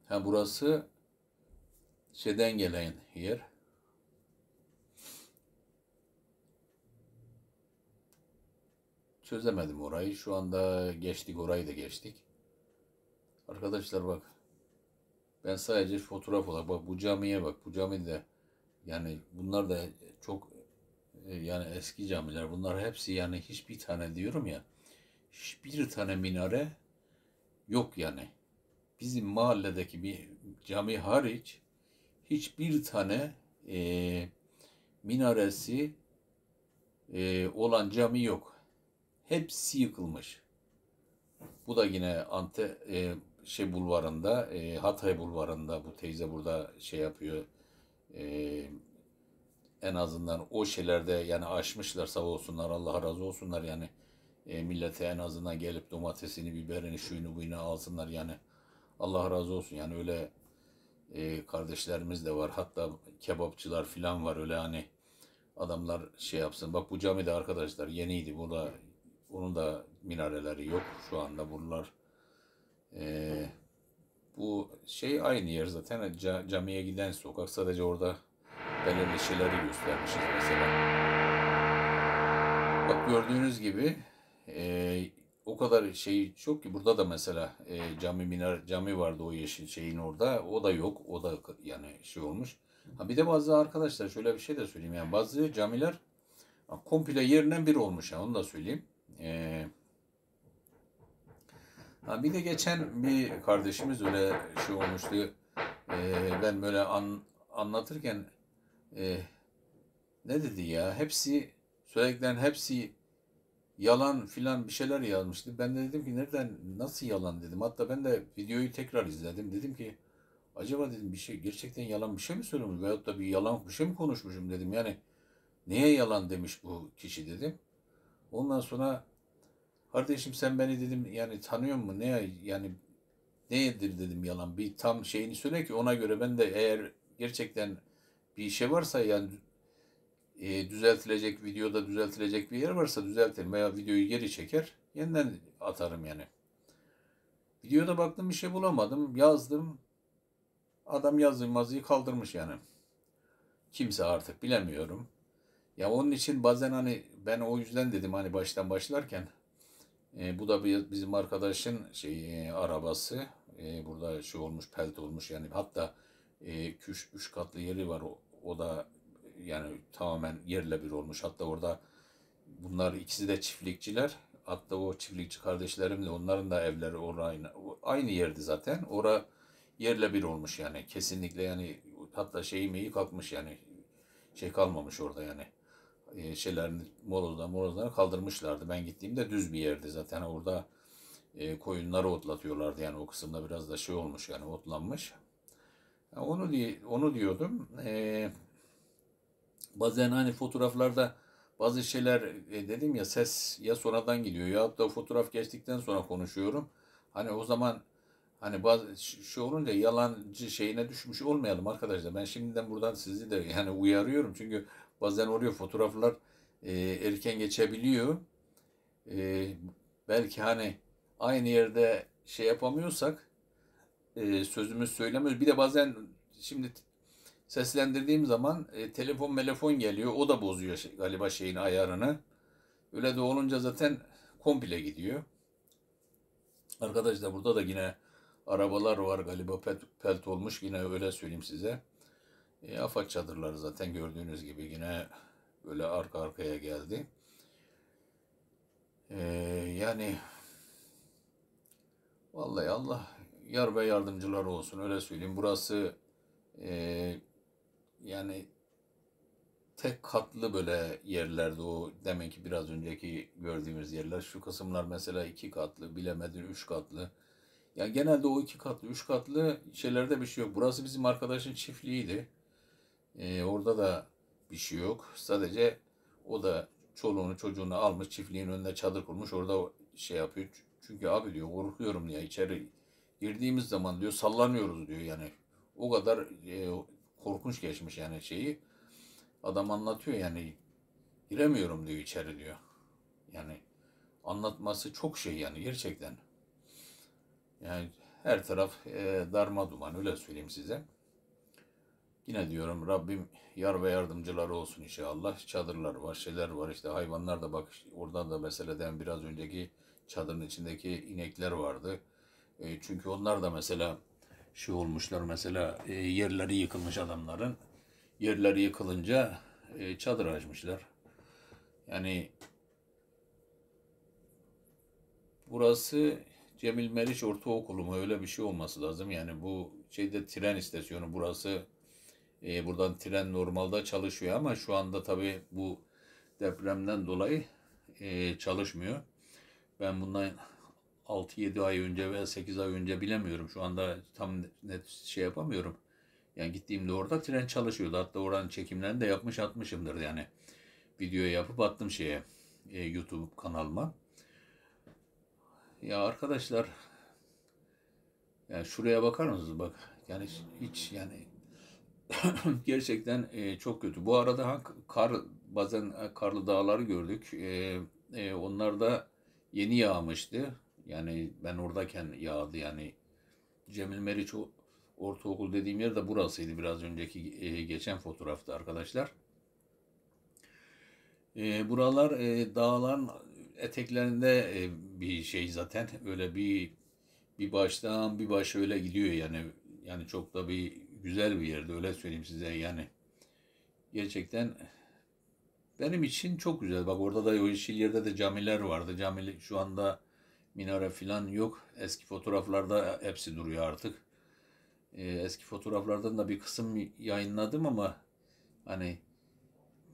ha burası şeyden gelen yer. Çözemedim orayı. Şu anda geçtik orayı da geçtik. Arkadaşlar bak. Ben sadece fotoğraf olarak bak bu camiye bak. Bu cami de yani bunlar da çok e, yani eski camiler. Bunlar hepsi yani hiçbir tane diyorum ya. Hiçbir tane minare yok yani. Bizim mahalledeki bir cami hariç hiçbir tane e, minaresi e, olan cami yok hepsi yıkılmış. Bu da yine Ante e, şey bulvarında, e, Hatay bulvarında bu teyze burada şey yapıyor. E, en azından o şeylerde yani aşmışlar sağ olsunlar Allah razı olsunlar yani e, millete en azından gelip domatesini, biberini, şuyunu buyunu alsınlar yani Allah razı olsun yani öyle e, kardeşlerimiz de var hatta kebapçılar filan var öyle hani adamlar şey yapsın bak bu cami de arkadaşlar yeniydi burada onun da minareleri yok şu anda buralar. E, bu şey aynı yer zaten ca, camiye giden sokak sadece orada belirli şeyleri göstermişiz mesela. Bak gördüğünüz gibi e, o kadar şey çok ki burada da mesela e, cami minar cami vardı o yeşil şeyin orada o da yok o da yani şey olmuş. Ha bir de bazı arkadaşlar şöyle bir şey de söyleyeyim yani bazı camiler komple yerinden bir olmuş yani onu da söyleyeyim e, ha bir de geçen bir kardeşimiz öyle şey olmuştu. E, ben böyle an, anlatırken e, ne dedi ya? Hepsi söylediklerin hepsi yalan filan bir şeyler yazmıştı. Ben de dedim ki nereden nasıl yalan dedim. Hatta ben de videoyu tekrar izledim. Dedim ki acaba dedim bir şey gerçekten yalan bir şey mi söylemiş veyahut da bir yalan bir şey mi konuşmuşum dedim. Yani neye yalan demiş bu kişi dedim. Ondan sonra Kardeşim sen beni dedim yani tanıyor mu? Ne yani nedir dedim yalan. Bir tam şeyini söyle ki ona göre ben de eğer gerçekten bir şey varsa yani e, düzeltilecek videoda düzeltilecek bir yer varsa düzeltirim veya videoyu geri çeker yeniden atarım yani. Videoda baktım bir şey bulamadım. Yazdım. Adam yazdığım yazıyı kaldırmış yani. Kimse artık bilemiyorum. Ya onun için bazen hani ben o yüzden dedim hani baştan başlarken e, bu da bir, bizim arkadaşın şey e, arabası. E, burada şey olmuş, pelt olmuş. Yani hatta e, üç, üç katlı yeri var. O, o da yani tamamen yerle bir olmuş. Hatta orada bunlar ikisi de çiftlikçiler. Hatta o çiftlikçi kardeşlerimle onların da evleri orayla aynı yerdi zaten. Ora yerle bir olmuş yani. Kesinlikle yani hatta şeyi meyi kalkmış yani. Şey kalmamış orada yani e, şeylerini molozlar molozları kaldırmışlardı. Ben gittiğimde düz bir yerdi zaten orada e, koyunları otlatıyorlardı yani o kısımda biraz da şey olmuş yani otlanmış. Yani onu diye onu diyordum. E, bazen hani fotoğraflarda bazı şeyler e, dedim ya ses ya sonradan gidiyor ya da fotoğraf geçtikten sonra konuşuyorum. Hani o zaman hani bazı şey olunca yalancı şeyine düşmüş olmayalım arkadaşlar. Ben şimdiden buradan sizi de yani uyarıyorum çünkü Bazen oluyor fotoğraflar e, erken geçebiliyor. E, belki hani aynı yerde şey yapamıyorsak e, sözümüz söylemiyoruz. Bir de bazen şimdi seslendirdiğim zaman e, telefon telefon geliyor. O da bozuyor şey, galiba şeyin ayarını. Öyle de olunca zaten komple gidiyor. Arkadaşlar burada da yine arabalar var galiba pelt, pelt olmuş. Yine öyle söyleyeyim size. E, Afak çadırları zaten gördüğünüz gibi yine böyle arka arkaya geldi. E, yani vallahi Allah yar ve yardımcılar olsun öyle söyleyeyim. Burası e, yani tek katlı böyle yerlerde o demek ki biraz önceki gördüğümüz yerler şu kısımlar mesela iki katlı bilemedin üç katlı. Yani genelde o iki katlı, üç katlı şeylerde bir şey yok. Burası bizim arkadaşın çiftliğiydi. E, orada da bir şey yok. Sadece o da çoluğunu çocuğunu almış çiftliğin önünde çadır kurmuş orada şey yapıyor. Çünkü abi diyor korkuyorum diyor içeri girdiğimiz zaman diyor sallanıyoruz diyor yani. O kadar e, korkunç geçmiş yani şeyi. Adam anlatıyor yani giremiyorum diyor içeri diyor. Yani anlatması çok şey yani gerçekten. Yani her taraf e, darma duman öyle söyleyeyim size. Yine diyorum Rabbim yar ve yardımcıları olsun inşallah. Çadırlar var, şeyler var işte hayvanlar da bak oradan da meseleden biraz önceki çadırın içindeki inekler vardı. E, çünkü onlar da mesela şey olmuşlar mesela e, yerleri yıkılmış adamların. Yerleri yıkılınca e, çadır açmışlar. Yani burası Cemil Meriç Ortaokulu mu öyle bir şey olması lazım. Yani bu şeyde tren istasyonu burası e, buradan tren normalde çalışıyor ama şu anda tabii bu depremden dolayı e, çalışmıyor. Ben bundan 6-7 ay önce veya 8 ay önce bilemiyorum. Şu anda tam net şey yapamıyorum. Yani gittiğimde orada tren çalışıyordu. Hatta oranın çekimlerini de yapmış atmışımdır yani. Video yapıp attım şeye e, YouTube kanalıma. Ya arkadaşlar yani şuraya bakar mısınız bak yani hiç yani gerçekten e, çok kötü. Bu arada kar bazen e, karlı dağları gördük. E, e, onlar da yeni yağmıştı. Yani ben oradayken yağdı yani. Cemil Meriç o, ortaokul dediğim yer de burasıydı biraz önceki e, geçen fotoğrafta arkadaşlar. E, buralar e, dağların eteklerinde e, bir şey zaten öyle bir bir baştan bir baş öyle gidiyor yani yani çok da bir güzel bir yerde öyle söyleyeyim size yani. Gerçekten benim için çok güzel. Bak orada da o yerde de camiler vardı. Cami şu anda minare falan yok. Eski fotoğraflarda hepsi duruyor artık. Ee, eski fotoğraflardan da bir kısım yayınladım ama hani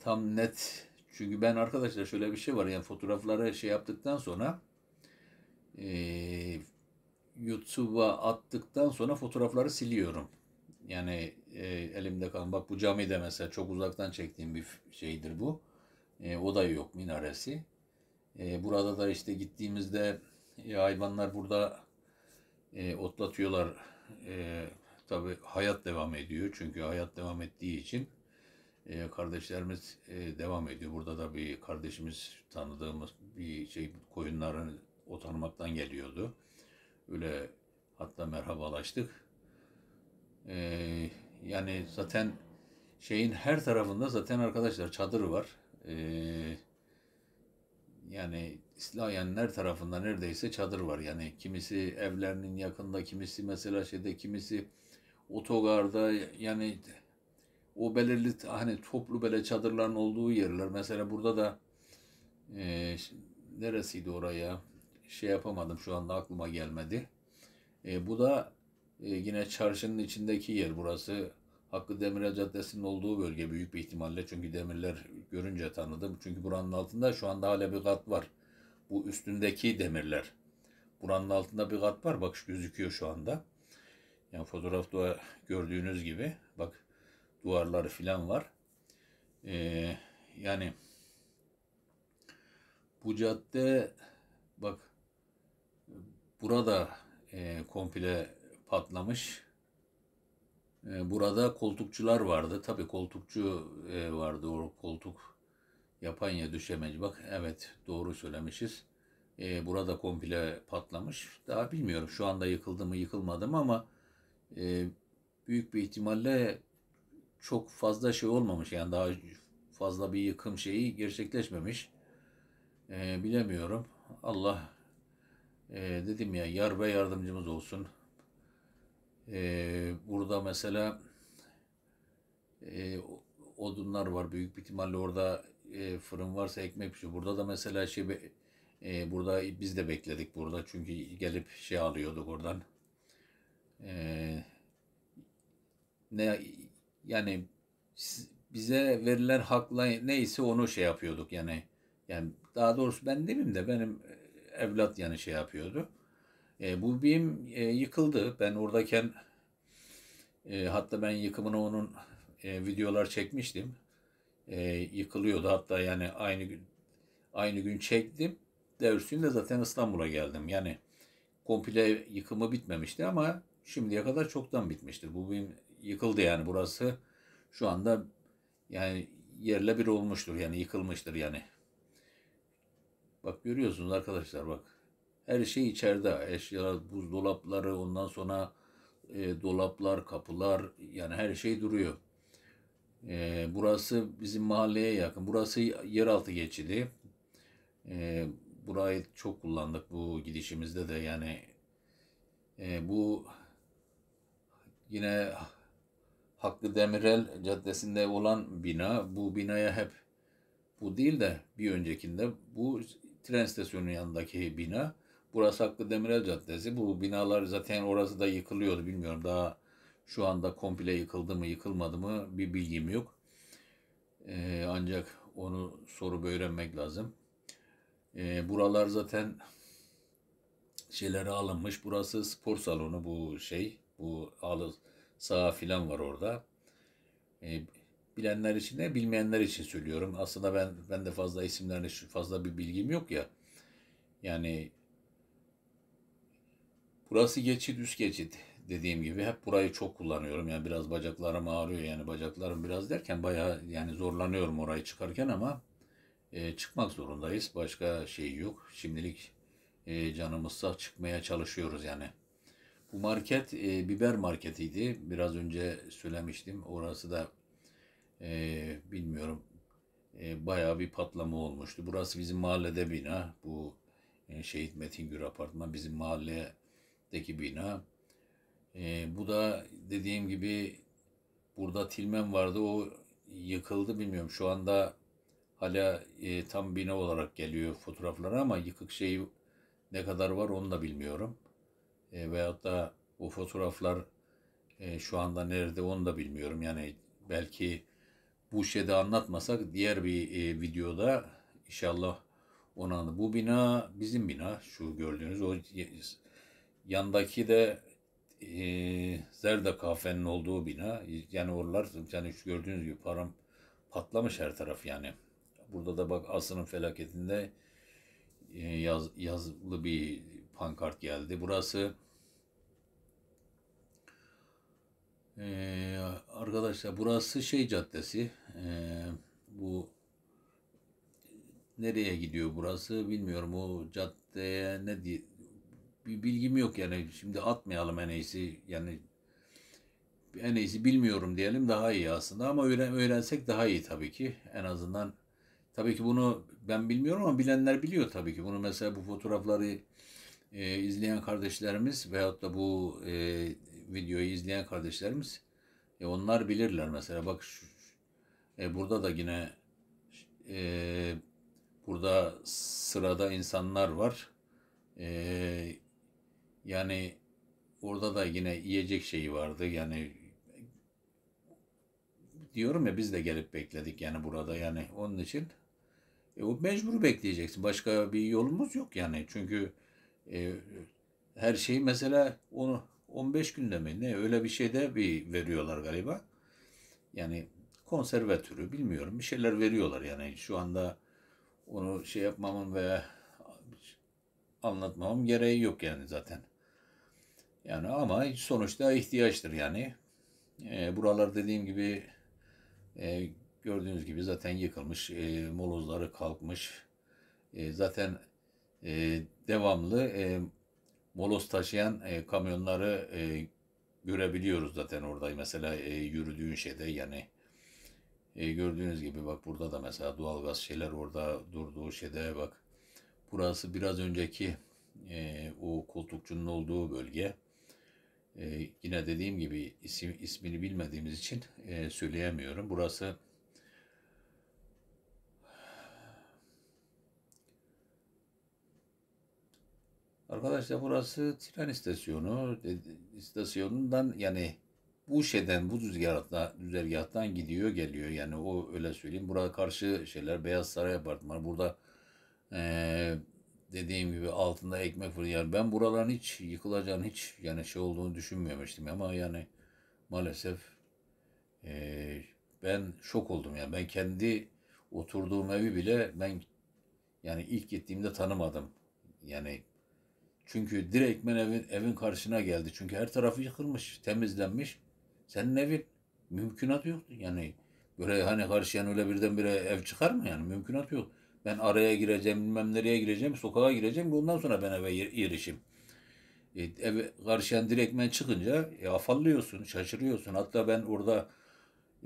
tam net çünkü ben arkadaşlar şöyle bir şey var yani fotoğrafları şey yaptıktan sonra e, YouTube'a attıktan sonra fotoğrafları siliyorum. Yani e, elimde kalan bak bu cami de mesela çok uzaktan çektiğim bir şeydir bu. E, o da yok minaresi. E, burada da işte gittiğimizde e, hayvanlar burada e, otlatıyorlar. E, Tabi hayat devam ediyor. Çünkü hayat devam ettiği için e, kardeşlerimiz e, devam ediyor. Burada da bir kardeşimiz tanıdığımız bir şey koyunların otarmaktan geliyordu. Öyle hatta merhabalaştık. Ee, yani zaten şeyin her tarafında zaten arkadaşlar çadır var. Ee, yani İslayenler tarafında neredeyse çadır var. Yani kimisi evlerinin yakında, kimisi mesela şeyde, kimisi otogarda yani o belirli hani toplu böyle çadırların olduğu yerler. Mesela burada da e, neresiydi oraya? Şey yapamadım şu anda aklıma gelmedi. E, bu da ee, yine çarşının içindeki yer burası. Hakkı Demirel Caddesi'nin olduğu bölge büyük bir ihtimalle. Çünkü demirler görünce tanıdım. Çünkü buranın altında şu anda hala bir kat var. Bu üstündeki demirler. Buranın altında bir kat var. Bak gözüküyor şu anda. Yani fotoğrafta gördüğünüz gibi. Bak duvarları filan var. Ee, yani bu cadde bak burada e, komple patlamış. Ee, burada koltukçular vardı. Tabii koltukçu e, vardı. O koltuk yapan ya düşemez. Bak evet doğru söylemişiz. E, burada komple patlamış. Daha bilmiyorum şu anda yıkıldı mı yıkılmadı mı ama e, büyük bir ihtimalle çok fazla şey olmamış. Yani daha fazla bir yıkım şeyi gerçekleşmemiş. Bilemiyorum. Allah dedim ya yar ve yardımcımız olsun. Ee, burada mesela e, odunlar var. Büyük bir ihtimalle orada e, fırın varsa ekmek pişiyor. Burada da mesela şey e, burada biz de bekledik burada. Çünkü gelip şey alıyorduk oradan. E, ne yani bize verilen hakla neyse onu şey yapıyorduk yani. Yani daha doğrusu ben demeyeyim de benim e, evlat yani şey yapıyordu. E, bu BİM e, yıkıldı. Ben oradayken e, hatta ben yıkımını onun e, videolar çekmiştim. E, yıkılıyordu hatta yani aynı gün aynı gün çektim. Dersin de zaten İstanbul'a geldim. Yani komple yıkımı bitmemişti ama şimdiye kadar çoktan bitmiştir. Bu BİM yıkıldı yani burası şu anda yani yerle bir olmuştur yani yıkılmıştır yani. Bak görüyorsunuz arkadaşlar bak. Her şey içeride. Eşyalar, buzdolapları, ondan sonra e, dolaplar, kapılar yani her şey duruyor. E, burası bizim mahalleye yakın. Burası yeraltı geçidi. E, burayı çok kullandık bu gidişimizde de yani e, bu yine Hakkı Demirel Caddesi'nde olan bina bu binaya hep bu değil de bir öncekinde bu tren istasyonu yanındaki bina Burası Hakkı Demirel Caddesi. Bu binalar zaten orası da yıkılıyordu bilmiyorum. Daha şu anda komple yıkıldı mı yıkılmadı mı bir bilgim yok. Ee, ancak onu sorup öğrenmek lazım. Ee, buralar zaten şeyleri alınmış. Burası spor salonu bu şey. Bu alı saha filan var orada. Ee, bilenler için de bilmeyenler için söylüyorum. Aslında ben ben de fazla isimlerle fazla bir bilgim yok ya. Yani Burası geçit üst geçit dediğim gibi hep burayı çok kullanıyorum. Yani biraz bacaklarım ağrıyor yani bacaklarım biraz derken bayağı yani zorlanıyorum orayı çıkarken ama e, çıkmak zorundayız. Başka şey yok. Şimdilik e, canımız sağ çıkmaya çalışıyoruz yani. Bu market e, biber marketiydi. Biraz önce söylemiştim. Orası da e, bilmiyorum e, bayağı bir patlama olmuştu. Burası bizim mahallede bina. Bu e, Şehit Metin Gür Apartman bizim mahalle kattaki bina. E, bu da dediğim gibi burada tilmen vardı o yıkıldı bilmiyorum. Şu anda hala e, tam bina olarak geliyor fotoğraflara ama yıkık şeyi ne kadar var onu da bilmiyorum. E, veyahut da o fotoğraflar e, şu anda nerede onu da bilmiyorum. Yani belki bu şeyde anlatmasak diğer bir e, videoda inşallah onu anlat. Bu bina bizim bina şu gördüğünüz o Yandaki de e, Zerde kahvenin olduğu bina. Yani oralar yani şu gördüğünüz gibi param patlamış her taraf yani. Burada da bak Aslı'nın felaketinde e, yaz, yazılı bir pankart geldi. Burası Ee, arkadaşlar burası şey caddesi. Ee, bu nereye gidiyor burası bilmiyorum. O caddeye ne diye bir bilgim yok yani. Şimdi atmayalım en iyisi. Yani en iyisi bilmiyorum diyelim daha iyi aslında ama öğren, öğrensek daha iyi tabii ki. En azından tabii ki bunu ben bilmiyorum ama bilenler biliyor tabii ki. Bunu mesela bu fotoğrafları e, izleyen kardeşlerimiz veyahut da bu e, videoyu izleyen kardeşlerimiz e, onlar bilirler mesela. Bak şu, e, burada da yine e, burada sırada insanlar var. E, yani orada da yine yiyecek şeyi vardı. Yani diyorum ya biz de gelip bekledik yani burada yani onun için e, o mecbur bekleyeceksin. Başka bir yolumuz yok yani. Çünkü e, her şeyi mesela onu 15 günde mi ne öyle bir şey de bir veriyorlar galiba. Yani konserve türü bilmiyorum bir şeyler veriyorlar yani şu anda onu şey yapmamın veya anlatmamın gereği yok yani zaten. Yani ama sonuçta ihtiyaçtır yani. E, buralar dediğim gibi e, gördüğünüz gibi zaten yıkılmış. E, molozları kalkmış. E, zaten e, devamlı e, moloz taşıyan e, kamyonları e, görebiliyoruz zaten orada. Mesela e, yürüdüğün şeyde yani e, gördüğünüz gibi bak burada da mesela doğalgaz şeyler orada durduğu şeyde bak. Burası biraz önceki e, o koltukçunun olduğu bölge. Ee, yine dediğim gibi isim ismini bilmediğimiz için e, söyleyemiyorum. Burası
Arkadaşlar burası
tren istasyonu. E, istasyonundan yani bu şeyden bu düzgahtan, düzergahtan gidiyor geliyor. Yani o öyle söyleyeyim. Burada karşı şeyler Beyaz Saray apartmanı. Burada eee dediğim gibi altında ekmek fırını. Yani ben buraların hiç yıkılacağını hiç yani şey olduğunu düşünmemiştim ama yani maalesef e, ben şok oldum yani ben kendi oturduğum evi bile ben yani ilk gittiğimde tanımadım. Yani çünkü direkt evin, evin karşısına geldi. Çünkü her tarafı yıkılmış, temizlenmiş. Senin evin mümkünatı yoktu. Yani böyle hani karşıyan öyle birdenbire ev çıkar mı yani mümkünatı yok. Ben araya gireceğim, bilmem nereye gireceğim, sokağa gireceğim Bundan sonra ben eve erişim. E, eve karşıyan direkmen çıkınca e, afallıyorsun, şaşırıyorsun. Hatta ben orada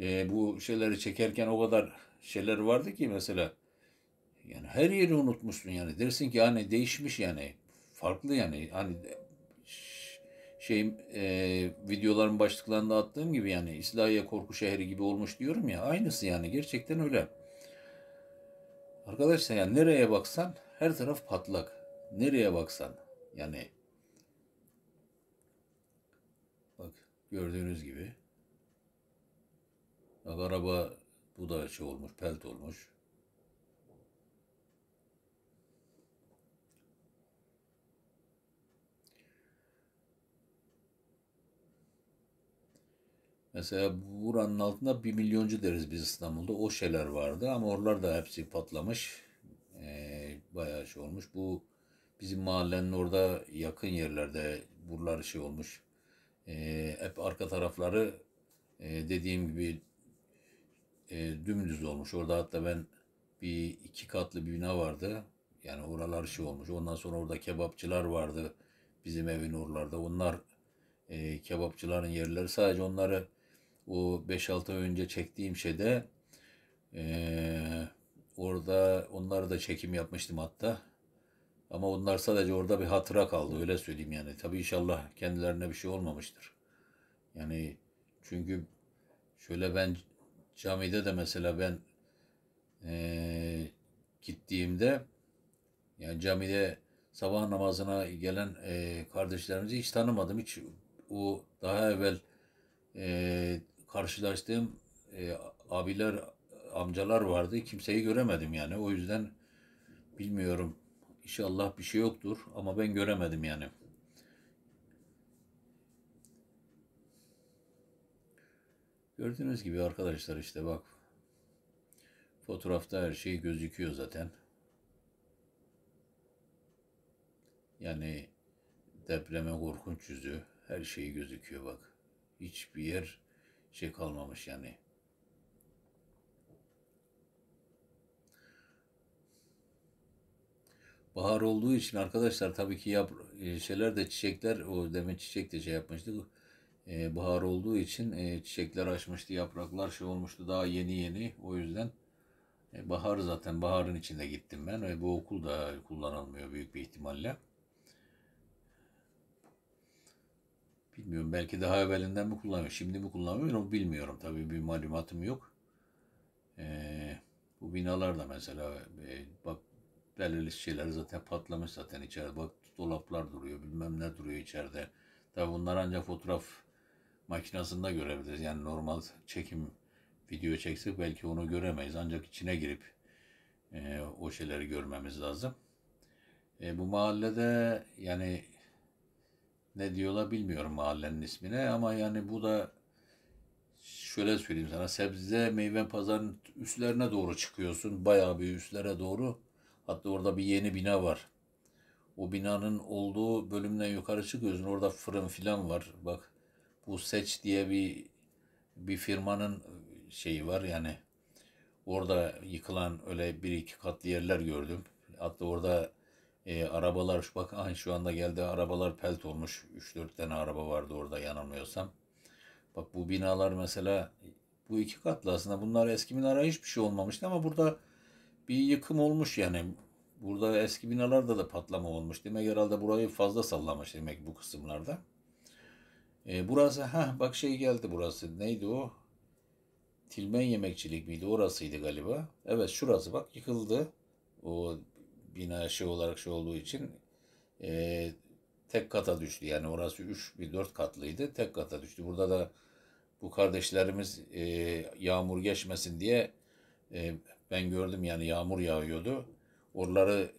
e, bu şeyleri çekerken o kadar şeyler vardı ki mesela yani her yeri unutmuşsun yani. Dersin ki hani değişmiş yani. Farklı yani. Hani şey e, videoların başlıklarında attığım gibi yani İslahiye korku şehri gibi olmuş diyorum ya. Aynısı yani. Gerçekten öyle. Arkadaşlar yani nereye baksan her taraf patlak. Nereye baksan yani bak gördüğünüz gibi bak araba bu da şey olmuş, pelt olmuş. Mesela buranın altında bir milyoncu deriz biz İstanbul'da. O şeyler vardı ama oralar da hepsi patlamış. Ee, bayağı şey olmuş. Bu bizim mahallenin orada yakın yerlerde buralar şey olmuş. Ee, hep arka tarafları e, dediğim gibi e, dümdüz olmuş. Orada hatta ben bir iki katlı bir bina vardı. Yani oralar şey olmuş. Ondan sonra orada kebapçılar vardı. Bizim evin oralarda. Onlar e, kebapçıların yerleri. Sadece onları o 5-6 ay önce çektiğim şeyde e, orada onları da çekim yapmıştım hatta. Ama onlar sadece orada bir hatıra kaldı öyle söyleyeyim yani. Tabi inşallah kendilerine bir şey olmamıştır. Yani çünkü şöyle ben camide de mesela ben e, gittiğimde yani camide sabah namazına gelen e, kardeşlerimizi hiç tanımadım. Hiç o daha evvel e, karşılaştığım e, abiler, amcalar vardı. Kimseyi göremedim yani. O yüzden bilmiyorum. İnşallah bir şey yoktur ama ben göremedim yani. Gördüğünüz gibi arkadaşlar işte bak. Fotoğrafta her şey gözüküyor zaten. Yani depreme korkunç yüzü her şey gözüküyor bak. Hiçbir yer şey kalmamış yani. Bahar olduğu için arkadaşlar tabii ki yap, e, şeyler de çiçekler o demin çiçek de şey yapmıştı. Ee, bahar olduğu için e, çiçekler açmıştı, yapraklar şey olmuştu daha yeni yeni. O yüzden e, bahar zaten baharın içinde gittim ben ve bu okul da kullanılmıyor büyük bir ihtimalle. Bilmiyorum belki daha evvelinden mi kullanıyor, şimdi mi kullanıyor kullanıyorum bilmiyorum. Tabii bir malumatım yok. Ee, bu binalar da mesela e, bak belirli şeyler zaten patlamış zaten içeride. Bak dolaplar duruyor bilmem ne duruyor içeride. Tabii bunlar ancak fotoğraf makinasında görebiliriz. Yani normal çekim video çeksek belki onu göremeyiz. Ancak içine girip e, o şeyleri görmemiz lazım. E, bu mahallede yani ne diyorlar bilmiyorum mahallenin ismine ama yani bu da şöyle söyleyeyim sana sebze meyve pazarının üstlerine doğru çıkıyorsun bayağı bir üstlere doğru hatta orada bir yeni bina var o binanın olduğu bölümden yukarı çıkıyorsun orada fırın filan var bak bu seç diye bir bir firmanın şeyi var yani orada yıkılan öyle bir iki katlı yerler gördüm hatta orada e, arabalar şu bak ah, şu anda geldi arabalar pelt olmuş. 3-4 tane araba vardı orada yanılmıyorsam. Bak bu binalar mesela bu iki katlı aslında bunlar eski binalara hiçbir şey olmamıştı ama burada bir yıkım olmuş yani. Burada eski binalarda da patlama olmuş. Demek herhalde burayı fazla sallamış demek bu kısımlarda. E, burası ha bak şey geldi burası. Neydi o? Tilmen yemekçilik miydi? Orasıydı galiba. Evet şurası bak yıkıldı. O bina şey olarak şey olduğu için e, tek kata düştü. Yani orası 3 bir 4 katlıydı. Tek kata düştü. Burada da bu kardeşlerimiz e, yağmur geçmesin diye e, ben gördüm yani yağmur yağıyordu. Oraları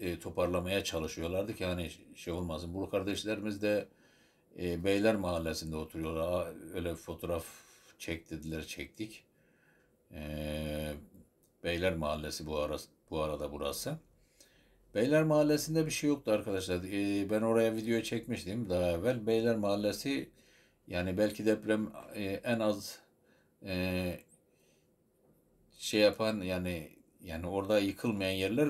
e, toparlamaya çalışıyorlardı ki hani şey olmasın. Bu kardeşlerimiz de e, Beyler Mahallesi'nde oturuyorlar. Öyle fotoğraf çek dediler çektik. E, Beyler Mahallesi bu arası bu arada burası. Beyler Mahallesi'nde bir şey yoktu arkadaşlar. Ee, ben oraya video çekmiştim daha evvel. Beyler Mahallesi yani belki deprem e, en az e, şey yapan yani yani orada yıkılmayan yerler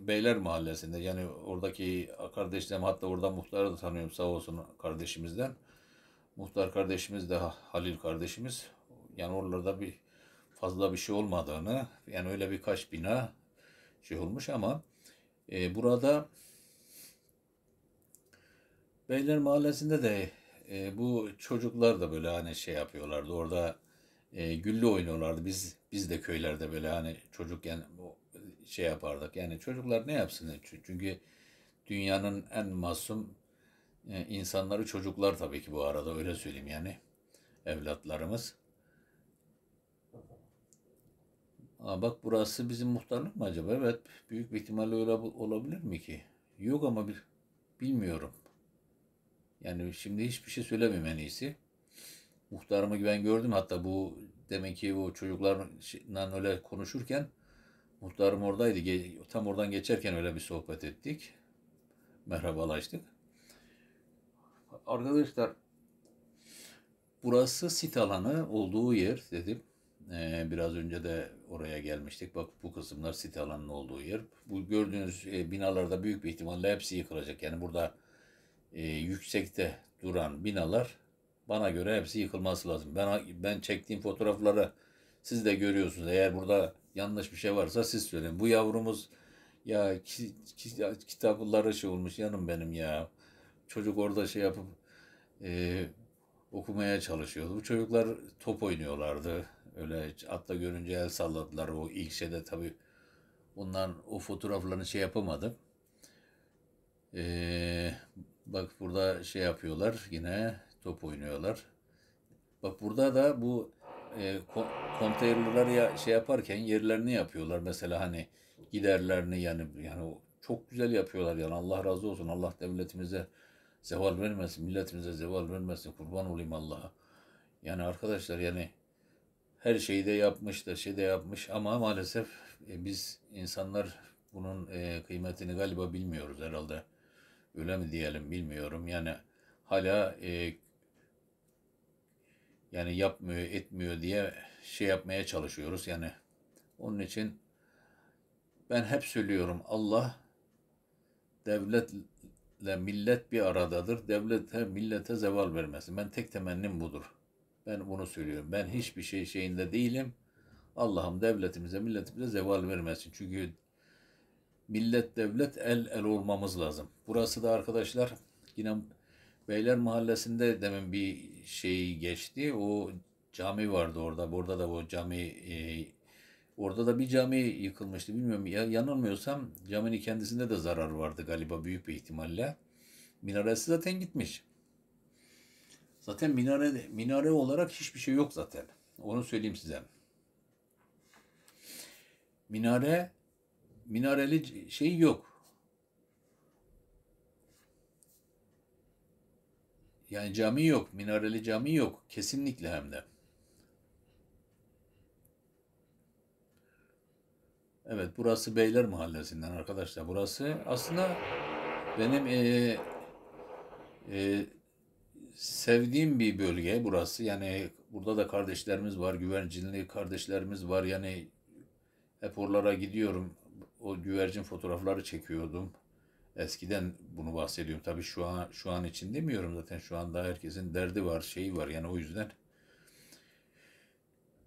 Beyler Mahallesi'nde. Yani oradaki kardeşlerim hatta orada muhtarı da tanıyorum sağ olsun kardeşimizden. Muhtar kardeşimiz de Halil kardeşimiz. Yani oralarda bir fazla bir şey olmadığını yani öyle birkaç bina şey olmuş ama e, burada Beyler Mahallesi'nde de e, bu çocuklar da böyle hani şey yapıyorlardı. Orada e, güllü oynuyorlardı. Biz biz de köylerde böyle hani çocukken şey yapardık. Yani çocuklar ne yapsın? Çünkü dünyanın en masum e, insanları çocuklar tabii ki bu arada öyle söyleyeyim yani evlatlarımız. Aa, bak burası bizim muhtarlık mı acaba? Evet. Büyük bir ihtimalle öyle olabilir mi ki? Yok ama bir, bilmiyorum. Yani şimdi hiçbir şey söylemeyeyim en iyisi. Muhtarımı ben gördüm hatta bu demek ki o çocuklarla öyle konuşurken muhtarım oradaydı. Tam oradan geçerken öyle bir sohbet ettik. Merhabalaştık. Arkadaşlar burası sit alanı olduğu yer dedim e, biraz önce de oraya gelmiştik. Bak bu kısımlar site alanının olduğu yer. Bu gördüğünüz e, binalarda büyük bir ihtimalle hepsi yıkılacak. Yani burada e, yüksekte duran binalar bana göre hepsi yıkılması lazım. Ben ben çektiğim fotoğrafları siz de görüyorsunuz. Eğer burada yanlış bir şey varsa siz söyleyin. Bu yavrumuz ya ki, ki, kitapları şey olmuş yanım benim ya. Çocuk orada şey yapıp e, okumaya çalışıyordu. Bu çocuklar top oynuyorlardı. Öyle atla görünce el salladılar o ilk şeyde tabii. bunlar o fotoğraflarını şey yapamadım. Ee, bak burada şey yapıyorlar yine top oynuyorlar. Bak burada da bu e, konteynerları ya, şey yaparken yerlerini yapıyorlar. Mesela hani giderlerini yani yani çok güzel yapıyorlar yani Allah razı olsun. Allah devletimize zeval vermesin, milletimize zeval vermesin. Kurban olayım Allah'a. Yani arkadaşlar yani her şeyi de yapmış da şey de yapmış ama maalesef e, biz insanlar bunun e, kıymetini galiba bilmiyoruz herhalde. Öyle mi diyelim bilmiyorum. Yani hala e, yani yapmıyor etmiyor diye şey yapmaya çalışıyoruz. Yani onun için ben hep söylüyorum Allah devletle millet bir aradadır. Devlete millete zeval vermesin. Ben tek temennim budur. Ben bunu söylüyorum. Ben hiçbir şey şeyinde değilim. Allah'ım devletimize, milletimize zeval vermesin. Çünkü millet devlet el el olmamız lazım. Burası da arkadaşlar yine Beyler Mahallesi'nde demin bir şey geçti. O cami vardı orada. Burada da o cami e, orada da bir cami yıkılmıştı. Bilmiyorum ya, yanılmıyorsam caminin kendisinde de zarar vardı galiba büyük bir ihtimalle. Minaresi zaten gitmiş. Zaten minare, minare olarak hiçbir şey yok zaten. Onu söyleyeyim size. Minare, minareli şey yok. Yani cami yok, minareli cami yok. Kesinlikle hem de. Evet, burası Beyler Mahallesi'nden arkadaşlar. Burası aslında benim e, e, sevdiğim bir bölge burası. Yani burada da kardeşlerimiz var, güvercinli kardeşlerimiz var. Yani hep oralara gidiyorum. O güvercin fotoğrafları çekiyordum. Eskiden bunu bahsediyorum. Tabii şu an şu an için demiyorum zaten. Şu anda herkesin derdi var, şeyi var. Yani o yüzden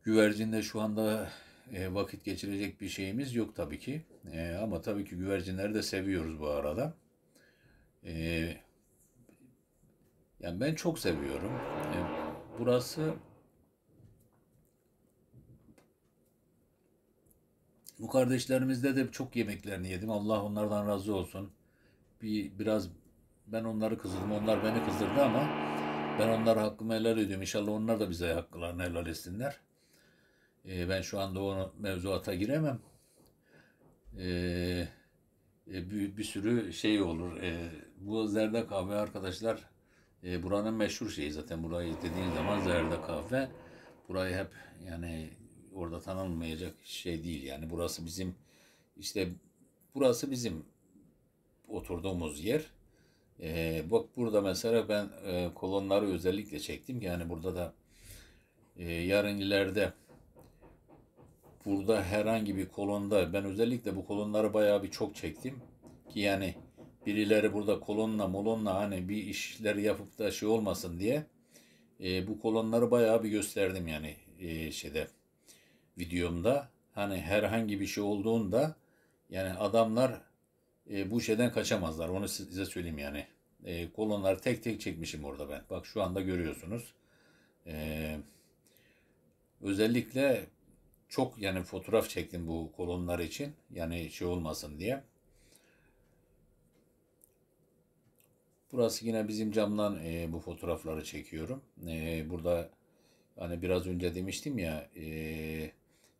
güvercinde şu anda e, vakit geçirecek bir şeyimiz yok tabii ki. E, ama tabii ki güvercinleri de seviyoruz bu arada. E, yani ben çok seviyorum. E, burası bu kardeşlerimizde de çok yemeklerini yedim. Allah onlardan razı olsun. Bir biraz ben onları kızdım, onlar beni kızdırdı ama ben onlara hakkımı helal ediyorum. İnşallah onlar da bize hakkılarını helal etsinler. Ee, ben şu anda o mevzuata giremem. Ee, bir, bir sürü şey olur. Ee, bu zerde kahve arkadaşlar e, buranın meşhur şeyi zaten burayı dediğin zaman Zerde Kahve. Burayı hep yani orada tanınmayacak şey değil yani burası bizim işte burası bizim oturduğumuz yer. Ee, bak burada mesela ben e, kolonları özellikle çektim. Yani burada da e, yarın ileride burada herhangi bir kolonda ben özellikle bu kolonları bayağı bir çok çektim ki yani birileri burada kolonla molonla hani bir işleri yapıp da şey olmasın diye e, bu kolonları bayağı bir gösterdim yani e, şeyde videomda. Hani herhangi bir şey olduğunda yani adamlar e, bu şeyden kaçamazlar. Onu size söyleyeyim yani. E, kolonları tek tek çekmişim orada ben. Bak şu anda görüyorsunuz. E, özellikle çok yani fotoğraf çektim bu kolonlar için. Yani şey olmasın diye. Burası yine bizim camdan e, bu fotoğrafları çekiyorum. E, burada hani biraz önce demiştim ya e,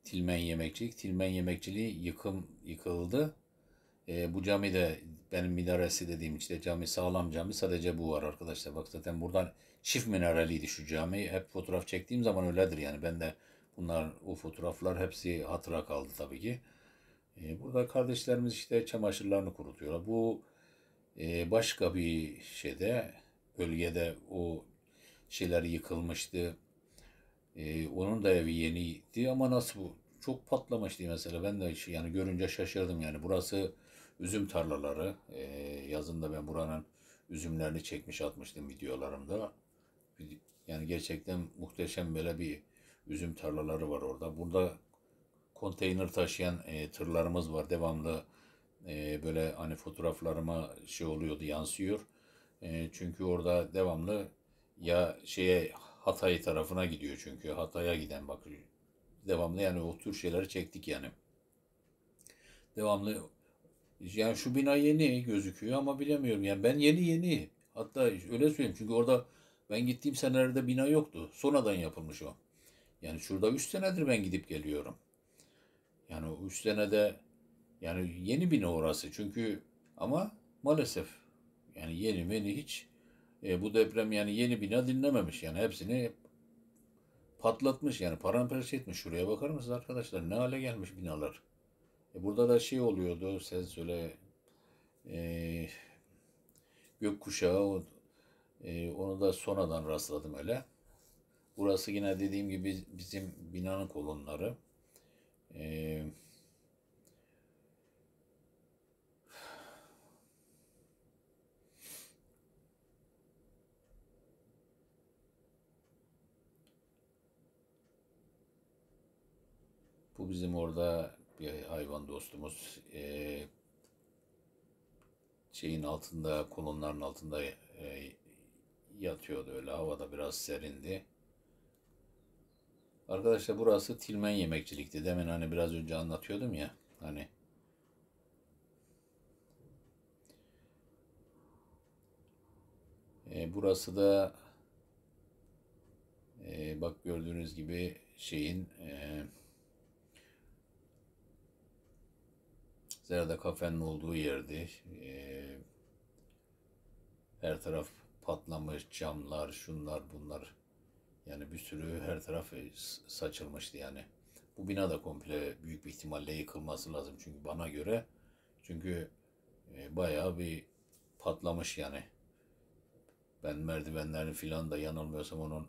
Tilmen Yemekçilik. Tilmen Yemekçiliği yıkım yıkıldı. E, bu cami de benim minaresi dediğim işte cami sağlam cami sadece bu var arkadaşlar. Bak zaten buradan çift minareliydi şu cami. Hep fotoğraf çektiğim zaman öyledir yani. Ben de bunlar o fotoğraflar hepsi hatıra kaldı tabii ki. E, burada kardeşlerimiz işte çamaşırlarını kurutuyorlar. Bu e, başka bir şeyde bölgede o şeyler yıkılmıştı. E, onun da evi yeniydi ama nasıl bu? Çok patlamıştı mesela ben de şey, yani görünce şaşırdım yani burası üzüm tarlaları. E, yazında ben buranın üzümlerini çekmiş atmıştım videolarımda. Yani gerçekten muhteşem böyle bir üzüm tarlaları var orada. Burada konteyner taşıyan e, tırlarımız var devamlı e, böyle hani fotoğraflarıma şey oluyordu yansıyor. E, çünkü orada devamlı ya şeye Hatay tarafına gidiyor çünkü Hatay'a giden bak devamlı yani o tür şeyleri çektik yani. Devamlı yani şu bina yeni gözüküyor ama bilemiyorum yani ben yeni yeni hatta öyle söyleyeyim çünkü orada ben gittiğim senelerde bina yoktu. Sonradan yapılmış o. Yani şurada 3 senedir ben gidip geliyorum. Yani 3 senede yani yeni bina orası çünkü ama maalesef yani yeni beni hiç e, bu deprem yani yeni bina dinlememiş yani hepsini patlatmış yani paramparça etmiş. Şuraya bakar mısınız arkadaşlar ne hale gelmiş binalar. E, burada da şey oluyordu sen söyle e, gökkuşağı e, onu da sonradan rastladım öyle. Burası yine dediğim gibi bizim binanın kolonları. Eee Bu bizim orada bir hayvan dostumuz e, şeyin altında, kolonların altında e, yatıyordu öyle. Havada biraz serindi. Arkadaşlar burası Tilmen Yemekçilik'ti. Demin hani biraz önce anlatıyordum ya. Hani e, burası da e, bak gördüğünüz gibi şeyin eee Zerada kafenin olduğu yerdi. Ee, her taraf patlamış, camlar, şunlar, bunlar. Yani bir sürü her taraf e, saçılmıştı yani. Bu bina da komple büyük bir ihtimalle yıkılması lazım çünkü bana göre. Çünkü e, bayağı bir patlamış yani. Ben merdivenlerini filan da yanılmıyorsam onun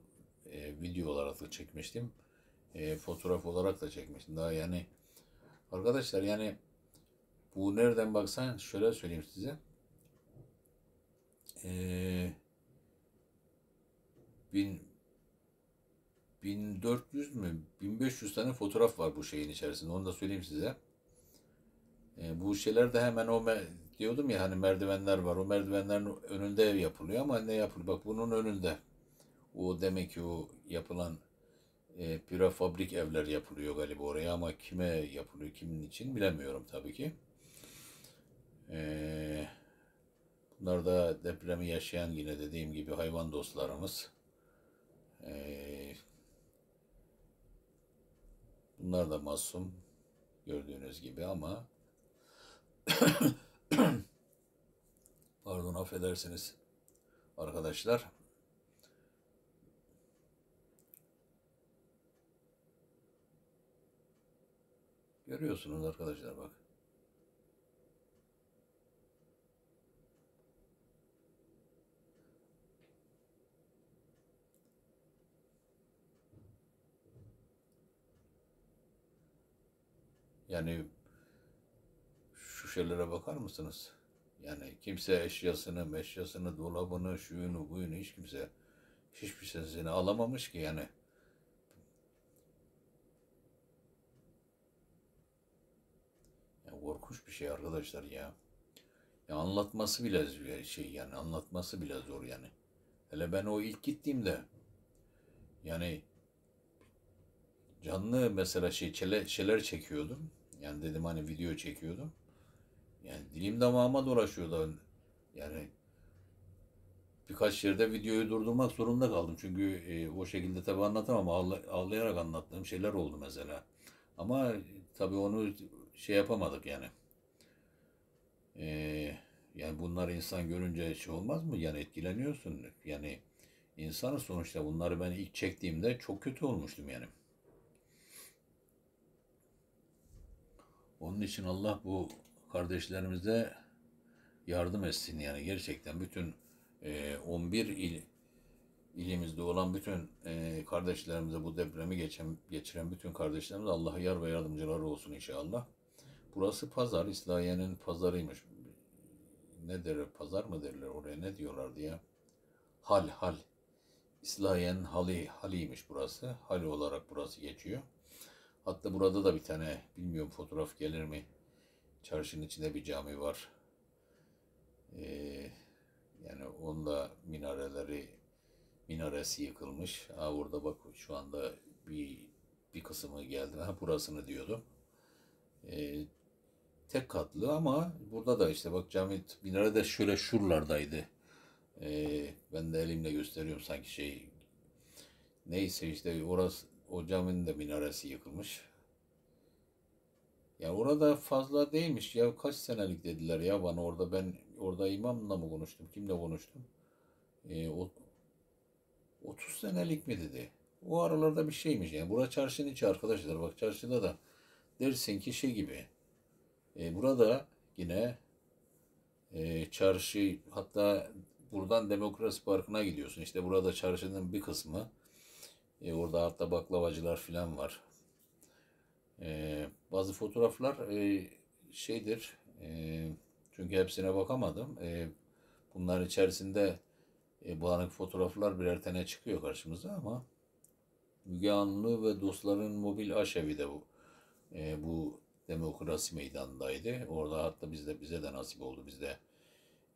e, video olarak da çekmiştim. E, fotoğraf olarak da çekmiştim. Daha yani arkadaşlar yani bu nereden baksan şöyle söyleyeyim size. Ee, bin, 1400 mü 1500 tane fotoğraf var bu şeyin içerisinde. Onu da söyleyeyim size. Ee, bu şeyler de hemen o diyordum ya hani merdivenler var. O merdivenlerin önünde yapılıyor ama ne yapılıyor? Bak bunun önünde. O demek ki o yapılan e, prefabrik evler yapılıyor galiba oraya ama kime yapılıyor, kimin için bilemiyorum tabii ki. Ee, bunlar da depremi yaşayan yine dediğim gibi hayvan dostlarımız. Ee, bunlar da masum gördüğünüz gibi ama pardon affedersiniz arkadaşlar. Görüyorsunuz arkadaşlar bak. Yani şu şeylere bakar mısınız? Yani kimse eşyasını, meşyasını, dolabını, şuyunu, buyunu hiç kimse hiçbir sesini alamamış ki yani. Ya korkunç bir şey arkadaşlar ya. Ya anlatması bile zor şey yani anlatması bile zor yani. Hele ben o ilk gittiğimde yani canlı mesela şey çele, şeyler çekiyordum. Yani dedim hani video çekiyordum. Yani dilim damağıma dolaşıyordu. Yani birkaç yerde videoyu durdurmak zorunda kaldım. Çünkü e, o şekilde tabi anlatamam. Ağlayarak anlattığım şeyler oldu mesela. Ama tabi onu şey yapamadık yani. E, yani bunlar insan görünce şey olmaz mı? Yani etkileniyorsun. Yani insanı sonuçta bunları ben ilk çektiğimde çok kötü olmuştum yani. Onun için Allah bu kardeşlerimize yardım etsin yani gerçekten bütün e, 11 il ilimizde olan bütün e, kardeşlerimize bu depremi geçen, geçiren bütün kardeşlerimize Allah'a yar ve yardımcıları olsun inşallah. Burası pazar, İslahiye'nin pazarıymış. Ne derler, pazar mı derler oraya ne diyorlar diye. Hal, hal. İslahiye'nin hali, haliymiş burası. Hal olarak burası geçiyor. Hatta burada da bir tane bilmiyorum fotoğraf gelir mi? Çarşının içinde bir cami var. Ee, yani onda minareleri minaresi yıkılmış. Ha burada bak şu anda bir bir kısmı geldi. Ha burasını diyordum. Ee, tek katlı ama burada da işte bak cami minare de şöyle şuralardaydı. Ee, ben de elimle gösteriyorum sanki şey. Neyse işte orası o caminin de minaresi yıkılmış. Ya orada fazla değilmiş ya kaç senelik dediler ya bana orada ben orada imamla mı konuştum kimle konuştum? E, o, 30 senelik mi dedi. O aralarda bir şeymiş yani. Bura çarşının içi arkadaşlar bak çarşıda da dersin ki şey gibi. E, burada yine e, çarşı hatta buradan Demokrasi Parkı'na gidiyorsun. İşte burada çarşının bir kısmı e, orada altta baklavacılar falan var. E, bazı fotoğraflar e, şeydir. E, çünkü hepsine bakamadım. E, bunların içerisinde e, bulanık fotoğraflar birer tane çıkıyor karşımıza ama Müge Anlı ve dostların mobil aşevi de bu. E, bu demokrasi meydanındaydı. Orada hatta bizde bize de nasip oldu. bizde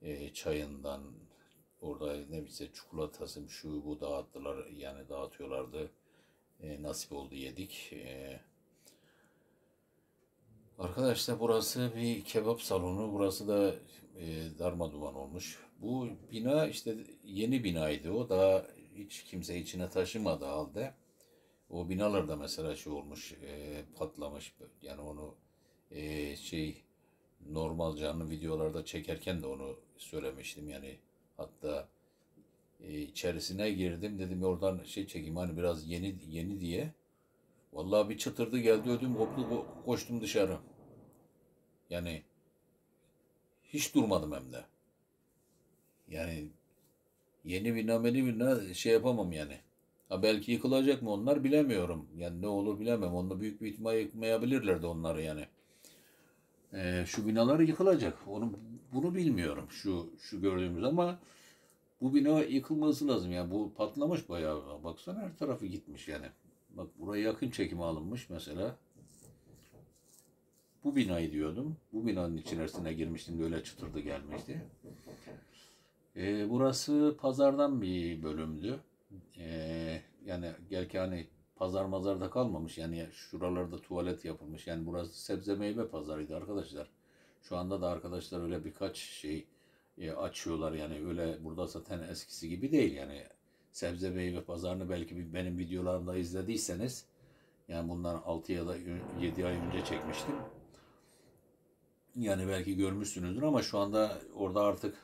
e, çayından, orada ne bilse çikolatasım şu bu dağıttılar yani dağıtıyorlardı. E, nasip oldu yedik. E, arkadaşlar burası bir kebap salonu. Burası da e, darma duman olmuş. Bu bina işte yeni binaydı o. Daha hiç kimse içine taşımadı halde. O binalarda mesela şey olmuş, e, patlamış. Yani onu e, şey normal canlı videolarda çekerken de onu söylemiştim. Yani Hatta e, içerisine girdim dedim oradan şey çekeyim hani biraz yeni yeni diye. Vallahi bir çıtırdı geldi ödüm koptu koştum dışarı. Yani hiç durmadım hem de. Yani yeni bina meni bina şey yapamam yani. Ha belki yıkılacak mı onlar bilemiyorum. Yani ne olur bilemem. Onu büyük bir ihtimal yıkmayabilirler de onları yani e, şu binaları yıkılacak. Onu bunu bilmiyorum şu şu gördüğümüz ama bu bina yıkılması lazım. Yani bu patlamış bayağı. Baksana her tarafı gitmiş yani. Bak buraya yakın çekim alınmış mesela. Bu binayı diyordum. Bu binanın içerisine girmiştim de öyle çıtırdı gelmişti. E, burası pazardan bir bölümdü. E, yani Gelkani pazar mazarda kalmamış. Yani şuralarda tuvalet yapılmış. Yani burası sebze meyve pazarıydı arkadaşlar. Şu anda da arkadaşlar öyle birkaç şey e, açıyorlar. Yani öyle burada zaten eskisi gibi değil. Yani sebze meyve pazarını belki benim videolarımda izlediyseniz yani bundan 6 ya da 7 ay önce çekmiştim. Yani belki görmüşsünüzdür ama şu anda orada artık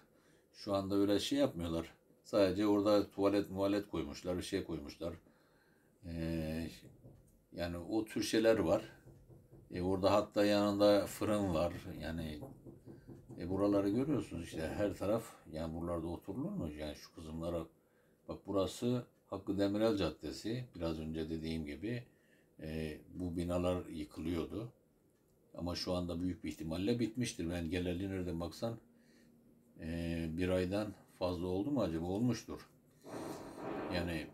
şu anda öyle şey yapmıyorlar. Sadece orada tuvalet muvalet koymuşlar, bir şey koymuşlar. Ee, yani o tür şeyler var. E, orada hatta yanında fırın var. Yani e, buraları görüyorsunuz işte her taraf. Yani buralarda oturulur mu? Yani şu kızımlara bak burası Hakkı Demirel Caddesi. Biraz önce dediğim gibi e, bu binalar yıkılıyordu. Ama şu anda büyük bir ihtimalle bitmiştir. Ben geleli nereden baksan e, bir aydan fazla oldu mu acaba? Olmuştur. Yani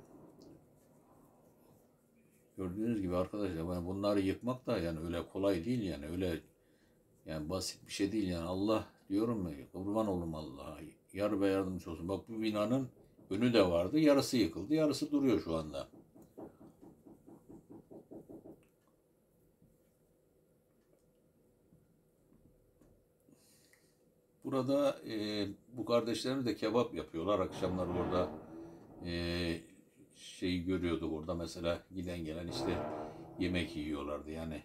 Gördüğünüz gibi arkadaşlar yani bunları yıkmak da yani öyle kolay değil yani öyle yani basit bir şey değil yani Allah diyorum ya kurban olum Allah'a yar ve yardımcı olsun. Bak bu binanın önü de vardı yarısı yıkıldı yarısı duruyor şu anda. Burada e, bu kardeşlerim de kebap yapıyorlar akşamlar orada. E, şeyi görüyordu burada mesela giden gelen işte yemek yiyorlardı yani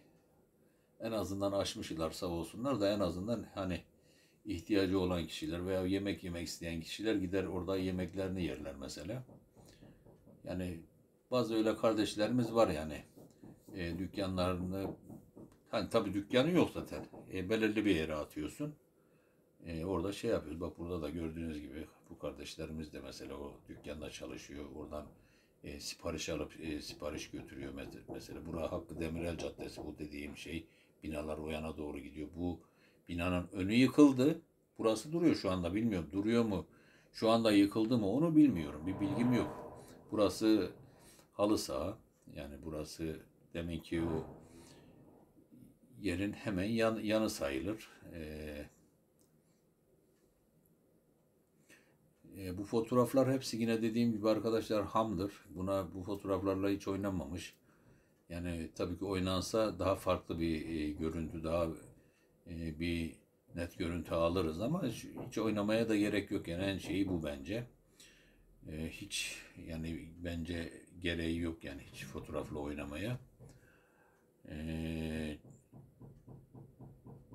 en azından açmışlar sağ olsunlar da en azından hani ihtiyacı olan kişiler veya yemek yemek isteyen kişiler gider orada yemeklerini yerler mesela. Yani bazı öyle kardeşlerimiz var yani e, dükkanlarını hani tabii dükkanı yok zaten e, belirli bir yere atıyorsun. E, orada şey yapıyoruz. Bak burada da gördüğünüz gibi bu kardeşlerimiz de mesela o dükkanda çalışıyor. Oradan e, sipariş alıp e, sipariş götürüyor. Mesela burası Hakkı Demirel Caddesi bu dediğim şey. Binalar o yana doğru gidiyor. Bu binanın önü yıkıldı. Burası duruyor şu anda bilmiyorum. Duruyor mu? Şu anda yıkıldı mı onu bilmiyorum. Bir bilgim yok. Burası halı saha. Yani burası demek ki o yerin hemen yan, yanı sayılır. Ee, E, bu fotoğraflar hepsi yine dediğim gibi arkadaşlar hamdır. Buna bu fotoğraflarla hiç oynanmamış. Yani tabii ki oynansa daha farklı bir e, görüntü, daha e, bir net görüntü alırız ama hiç, hiç oynamaya da gerek yok. Yani en şeyi bu bence. E, hiç yani bence gereği yok yani hiç fotoğrafla oynamaya. E,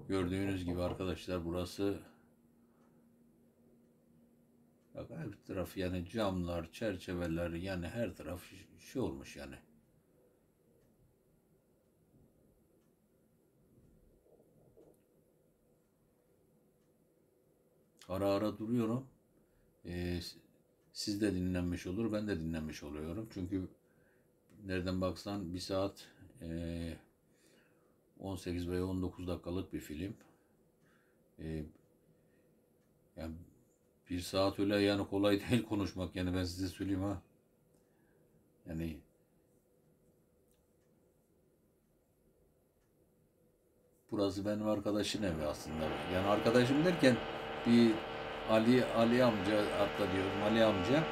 gördüğünüz gibi arkadaşlar burası Bak her taraf yani camlar, çerçeveler yani her taraf şey olmuş yani. Ara ara duruyorum. Ee, siz de dinlenmiş olur, ben de dinlenmiş oluyorum. Çünkü nereden baksan bir saat e, 18 veya 19 dakikalık bir film. E, yani bir saat öyle yani kolay değil konuşmak yani ben size söyleyeyim ha. Yani burası benim arkadaşın evi aslında. Yani arkadaşım derken bir Ali Ali amca hatta diyorum Ali amca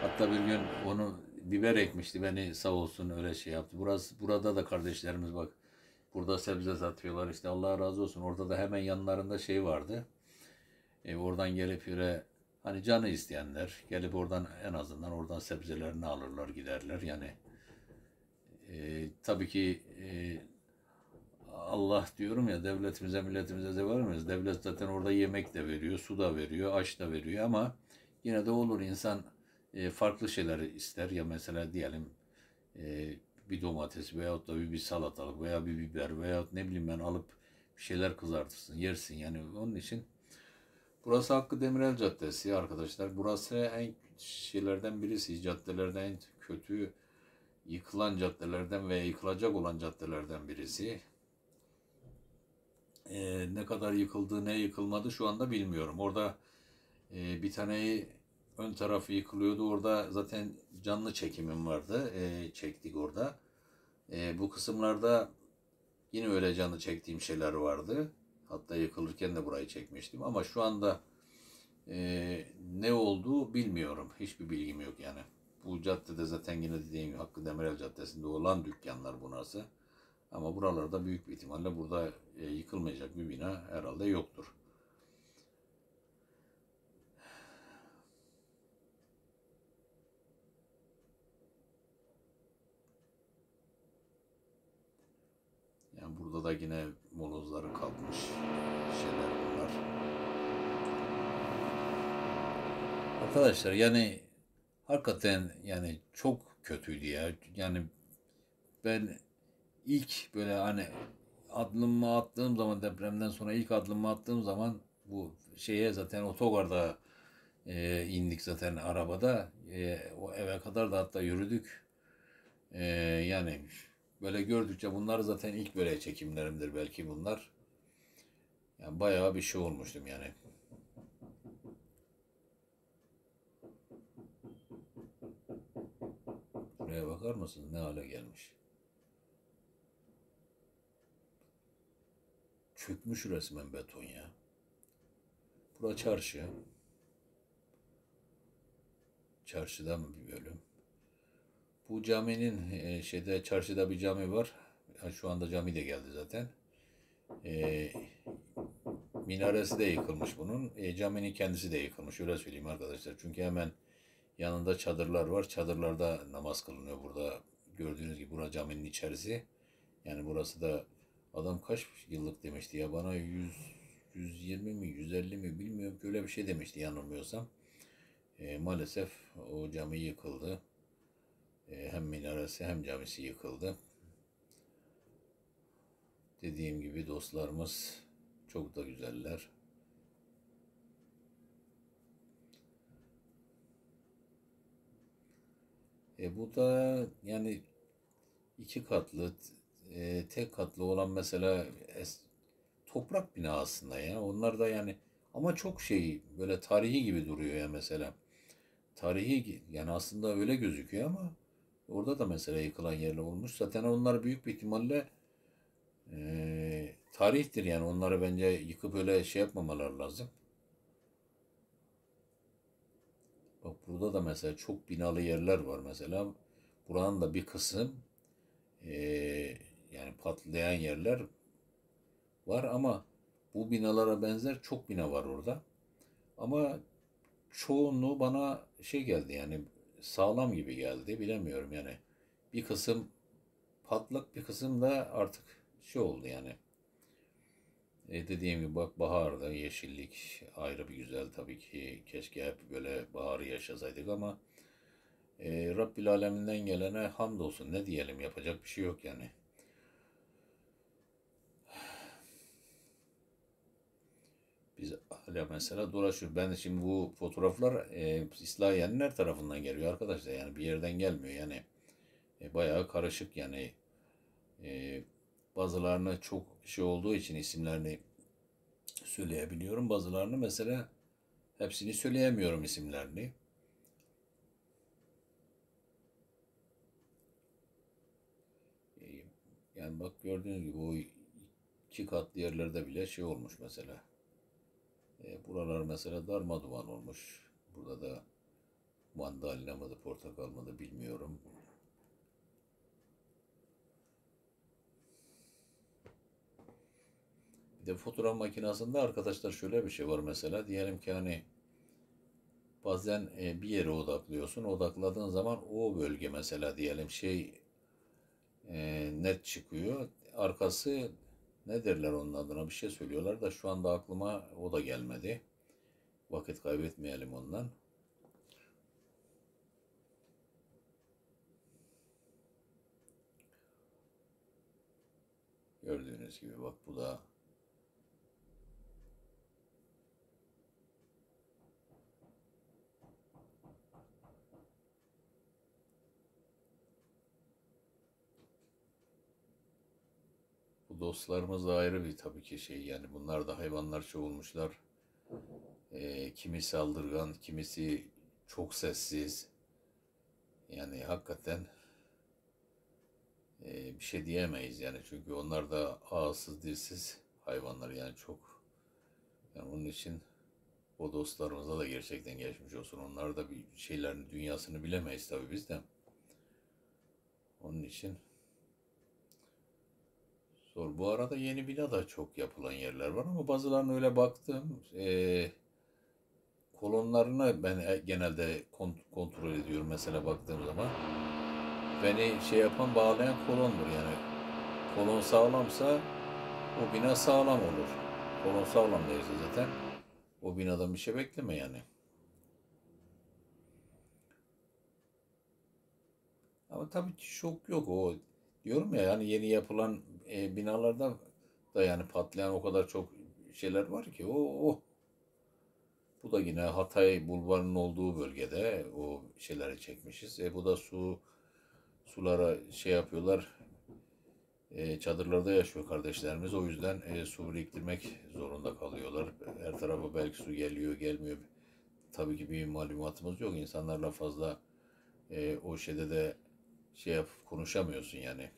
hatta bir gün onu biber ekmişti beni sağ olsun öyle şey yaptı. Burası burada da kardeşlerimiz bak burada sebze satıyorlar işte Allah razı olsun. Orada da hemen yanlarında şey vardı. E, oradan gelip yine hani canı isteyenler gelip oradan en azından oradan sebzelerini alırlar giderler. Yani e, tabii ki e, Allah diyorum ya devletimize milletimize de vermez. Devlet zaten orada yemek de veriyor, su da veriyor, aş da veriyor ama yine de olur insan e, farklı şeyler ister. Ya mesela diyelim e, bir domates veyahut da bir, bir salatalık veya bir biber veyahut ne bileyim ben alıp bir şeyler kızartırsın, yersin. Yani onun için Burası Hakkı Demirel Caddesi arkadaşlar. Burası en şeylerden birisi. Caddelerden en kötü yıkılan caddelerden veya yıkılacak olan caddelerden birisi. Ee, ne kadar yıkıldı ne yıkılmadı şu anda bilmiyorum. Orada e, bir taneyi ön tarafı yıkılıyordu. Orada zaten canlı çekimim vardı. E, çektik orada. E, bu kısımlarda yine öyle canlı çektiğim şeyler vardı. Hatta yıkılırken de burayı çekmiştim ama şu anda e, ne olduğu bilmiyorum. Hiçbir bilgim yok yani. Bu caddede zaten yine dediğim gibi Hakkı Demirel Caddesi'nde olan dükkanlar bunası. Ama buralarda büyük bir ihtimalle burada e, yıkılmayacak bir bina herhalde yoktur. da yine molozları kalmış şeyler bunlar. Arkadaşlar yani hakikaten yani çok kötüydü ya. Yani ben ilk böyle hani adımımı attığım zaman depremden sonra ilk adımımı attığım zaman bu şeye zaten otogarda e, indik zaten arabada. E, o eve kadar da hatta yürüdük. E, yani böyle gördükçe bunlar zaten ilk böyle çekimlerimdir belki bunlar. Yani bayağı bir şey olmuştum yani. Buraya bakar mısınız ne hale gelmiş. Çökmüş resmen beton ya. Bura çarşı. Çarşıda mı bir bölüm? Bu caminin e, şeyde çarşıda bir cami var. Şu anda cami de geldi zaten. E, minaresi de yıkılmış bunun. E, caminin kendisi de yıkılmış. Öyle söyleyeyim arkadaşlar. Çünkü hemen yanında çadırlar var. Çadırlarda namaz kılınıyor burada. Gördüğünüz gibi burası caminin içerisi. Yani burası da adam kaç yıllık demişti ya bana 100 120 mi 150 mi bilmiyorum öyle bir şey demişti yanılmıyorsam. E, maalesef o cami yıkıldı. E, hem minaresi hem camisi yıkıldı. Dediğim gibi dostlarımız çok da güzeller. E bu da yani iki katlı, e, tek katlı olan mesela es, toprak bina aslında ya. Onlar da yani ama çok şey böyle tarihi gibi duruyor ya mesela. Tarihi yani aslında öyle gözüküyor ama Orada da mesela yıkılan yerler olmuş. Zaten onlar büyük bir ihtimalle e, tarihtir yani. Onları bence yıkıp öyle şey yapmamalar lazım. Bak burada da mesela çok binalı yerler var mesela. Buranın da bir kısım e, yani patlayan yerler var ama bu binalara benzer çok bina var orada. Ama çoğunluğu bana şey geldi yani sağlam gibi geldi. Bilemiyorum yani. Bir kısım patlak bir kısım da artık şey oldu yani. E dediğim gibi bak baharda yeşillik ayrı bir güzel tabii ki. Keşke hep böyle baharı yaşasaydık ama e, Rabbil Aleminden gelene hamdolsun ne diyelim yapacak bir şey yok yani. aklıyla mesela dolaşıyor. Ben de şimdi bu fotoğraflar e, İslahiye'nin her tarafından geliyor arkadaşlar. Yani bir yerden gelmiyor yani. E, bayağı karışık yani. E, bazılarını çok şey olduğu için isimlerini söyleyebiliyorum. Bazılarını mesela hepsini söyleyemiyorum isimlerini. E, yani bak gördüğünüz gibi o iki katlı yerlerde bile şey olmuş mesela. E, buralar mesela darma duman olmuş. Burada da mandalina mı da portakal mı da bilmiyorum. Bir de fotoğraf makinesinde arkadaşlar şöyle bir şey var mesela. Diyelim ki hani bazen e, bir yere odaklıyorsun. Odakladığın zaman o bölge mesela diyelim şey e, net çıkıyor. Arkası ne derler onun adına bir şey söylüyorlar da şu anda aklıma o da gelmedi. Vakit kaybetmeyelim ondan. Gördüğünüz gibi bak bu da dostlarımız da ayrı bir tabii ki şey yani bunlar da hayvanlar çoğulmuşlar. E, kimi saldırgan, kimisi çok sessiz. Yani hakikaten e, bir şey diyemeyiz yani çünkü onlar da ağızsız dilsiz hayvanlar yani çok yani onun için o dostlarımıza da gerçekten geçmiş olsun. Onlar da bir şeylerin dünyasını bilemeyiz tabii biz de. Onun için Doğru, Bu arada yeni bina da çok yapılan yerler var ama bazılarına öyle baktım. E, kolonlarını ben e, genelde kont- kontrol ediyorum mesela baktığım zaman. Beni şey yapan bağlayan kolondur yani. Kolon sağlamsa o bina sağlam olur. Kolon sağlam değilse zaten o binadan bir şey bekleme yani. Ama tabii ki şok yok o diyorum ya yani yeni yapılan e, binalardan da yani patlayan o kadar çok şeyler var ki o oh, bu da yine Hatay bulvarının olduğu bölgede o şeyleri çekmişiz. E bu da su sulara şey yapıyorlar. E, çadırlarda yaşıyor kardeşlerimiz. O yüzden e, su biriktirmek zorunda kalıyorlar. Her tarafa belki su geliyor, gelmiyor. Tabii ki bir malumatımız yok. İnsanlarla fazla e, o şeyde de şey yap konuşamıyorsun yani.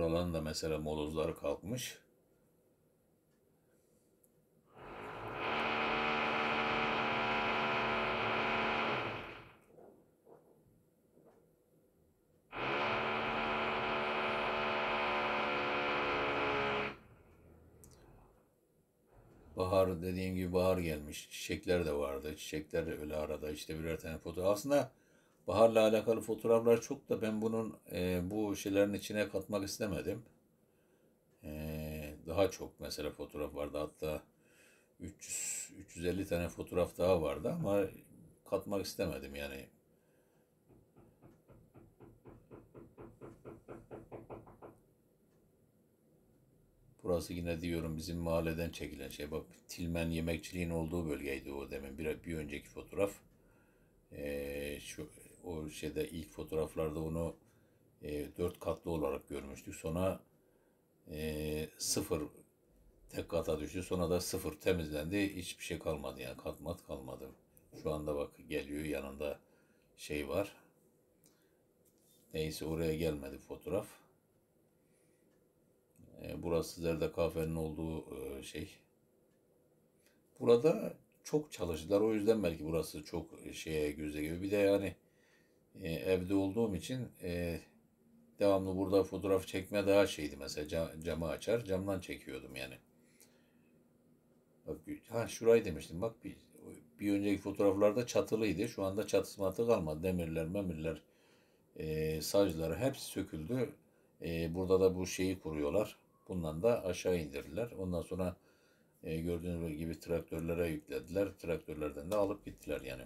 Buraların da mesela molozları kalkmış. bahar dediğim gibi bahar gelmiş. Çiçekler de vardı. Çiçekler de öyle arada işte birer tane foto. Aslında Bahar'la alakalı fotoğraflar çok da ben bunun e, bu şeylerin içine katmak istemedim. E, daha çok mesela fotoğraf vardı hatta 300 350 tane fotoğraf daha vardı ama katmak istemedim yani. Burası yine diyorum bizim mahalleden çekilen şey. Bak Tilmen yemekçiliğin olduğu bölgeydi o demin. Bir, bir önceki fotoğraf. Ee, şu o şeyde ilk fotoğraflarda onu e, dört katlı olarak görmüştük. Sonra e, sıfır tek kata düştü. Sonra da sıfır temizlendi. Hiçbir şey kalmadı yani katmat kalmadı. Şu anda bak geliyor yanında şey var. Neyse oraya gelmedi fotoğraf. E, burası Zerde Kafe'nin olduğu e, şey. Burada çok çalıştılar. O yüzden belki burası çok şeye göze geliyor. Bir de yani e, evde olduğum için e, devamlı burada fotoğraf çekme daha şeydi mesela cam, camı açar camdan çekiyordum yani. Bak, ha şurayı demiştim bak bir, bir önceki fotoğraflarda çatılıydı şu anda çatısı kalmadı demirler memirler e, sacıları hepsi söküldü. E, burada da bu şeyi kuruyorlar. Bundan da aşağı indirdiler. Ondan sonra e, gördüğünüz gibi traktörlere yüklediler. Traktörlerden de alıp gittiler yani.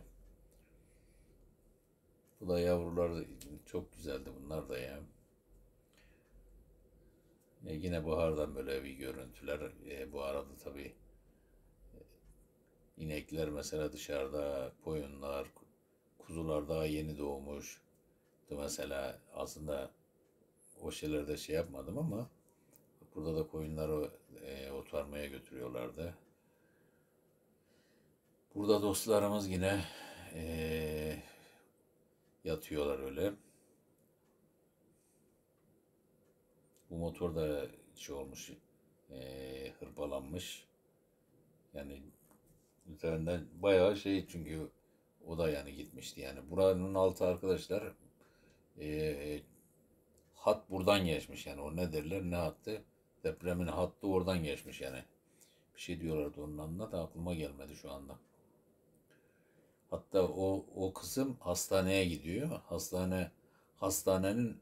Bu da yavrular da çok güzeldi bunlar da ya. E yine bahardan böyle bir görüntüler. E, bu arada tabii e, inekler mesela dışarıda, koyunlar, kuzular daha yeni doğmuş. Mesela aslında o şeylerde şey yapmadım ama burada da koyunları e, otarmaya götürüyorlardı. Burada dostlarımız yine e, yatıyorlar öyle. Bu motor da şey olmuş, e, hırpalanmış. Yani üzerinden bayağı şey çünkü o da yani gitmişti yani. Buranın altı arkadaşlar e, e hat buradan geçmiş yani o ne derler ne hattı depremin hattı oradan geçmiş yani. Bir şey diyorlardı onun anına da aklıma gelmedi şu anda. Hatta o, o kızım hastaneye gidiyor. Hastane hastanenin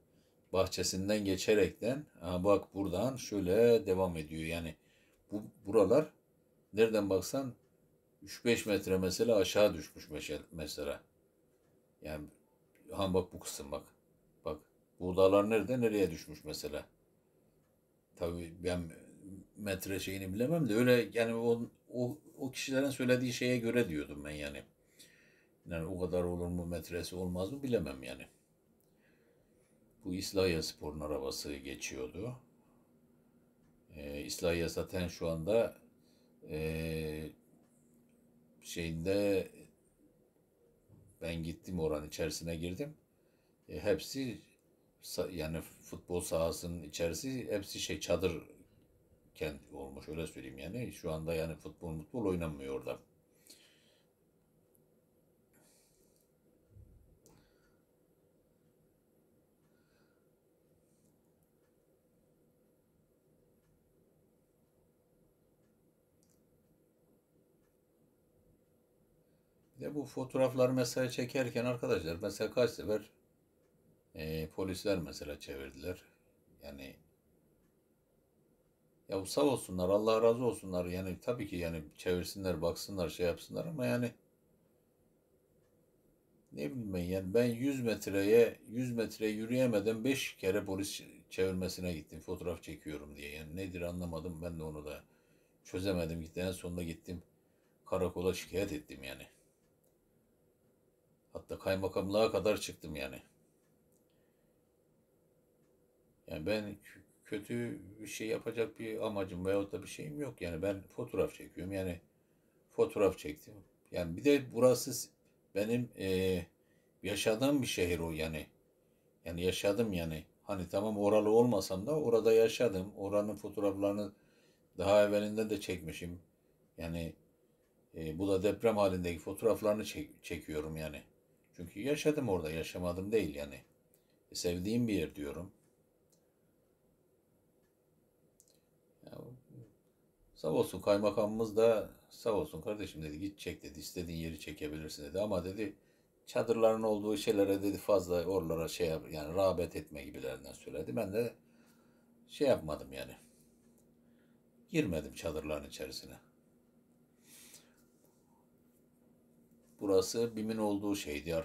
bahçesinden geçerekten bak buradan şöyle devam ediyor. Yani bu buralar nereden baksan 3-5 metre mesela aşağı düşmüş mesela. Yani ha bak bu kısım bak. Bak buğdalar nerede nereye düşmüş mesela. Tabii ben metre şeyini bilemem de öyle yani o, o, o kişilerin söylediği şeye göre diyordum ben yani. Yani o kadar olur mu metresi olmaz mı bilemem yani. Bu İslahiye Spor'un arabası geçiyordu. Ee, İslahiye zaten şu anda ee, şeyinde ben gittim oranın içerisine girdim. E, hepsi yani futbol sahasının içerisi hepsi şey çadır kent olmuş öyle söyleyeyim yani. Şu anda yani futbol futbol oynanmıyor orada. bu fotoğrafları mesela çekerken arkadaşlar mesela kaç sefer e, polisler mesela çevirdiler. Yani ya sağ olsunlar Allah razı olsunlar yani tabii ki yani çevirsinler baksınlar şey yapsınlar ama yani ne bileyim yani ben 100 metreye 100 metre yürüyemeden 5 kere polis çevirmesine gittim fotoğraf çekiyorum diye yani nedir anlamadım ben de onu da çözemedim gittim en sonunda gittim karakola şikayet ettim yani. Hatta kaymakamlığa kadar çıktım yani. Yani ben kötü bir şey yapacak bir amacım veyahut da bir şeyim yok. Yani ben fotoğraf çekiyorum. Yani fotoğraf çektim. Yani bir de burası benim e, yaşadığım bir şehir o yani. Yani yaşadım yani. Hani tamam oralı olmasam da orada yaşadım. Oranın fotoğraflarını daha evvelinde de çekmişim. Yani e, bu da deprem halindeki fotoğraflarını çek, çekiyorum yani. Çünkü yaşadım orada, yaşamadım değil yani. E, sevdiğim bir yer diyorum. Ya, sağ olsun kaymakamımız da sağ olsun kardeşim dedi git çek dedi istediğin yeri çekebilirsin dedi ama dedi çadırların olduğu şeylere dedi fazla oralara şey yap, yani rağbet etme gibilerinden söyledi. Ben de şey yapmadım yani. Girmedim çadırların içerisine. Burası BİM'in olduğu şeydi arkadaşlar.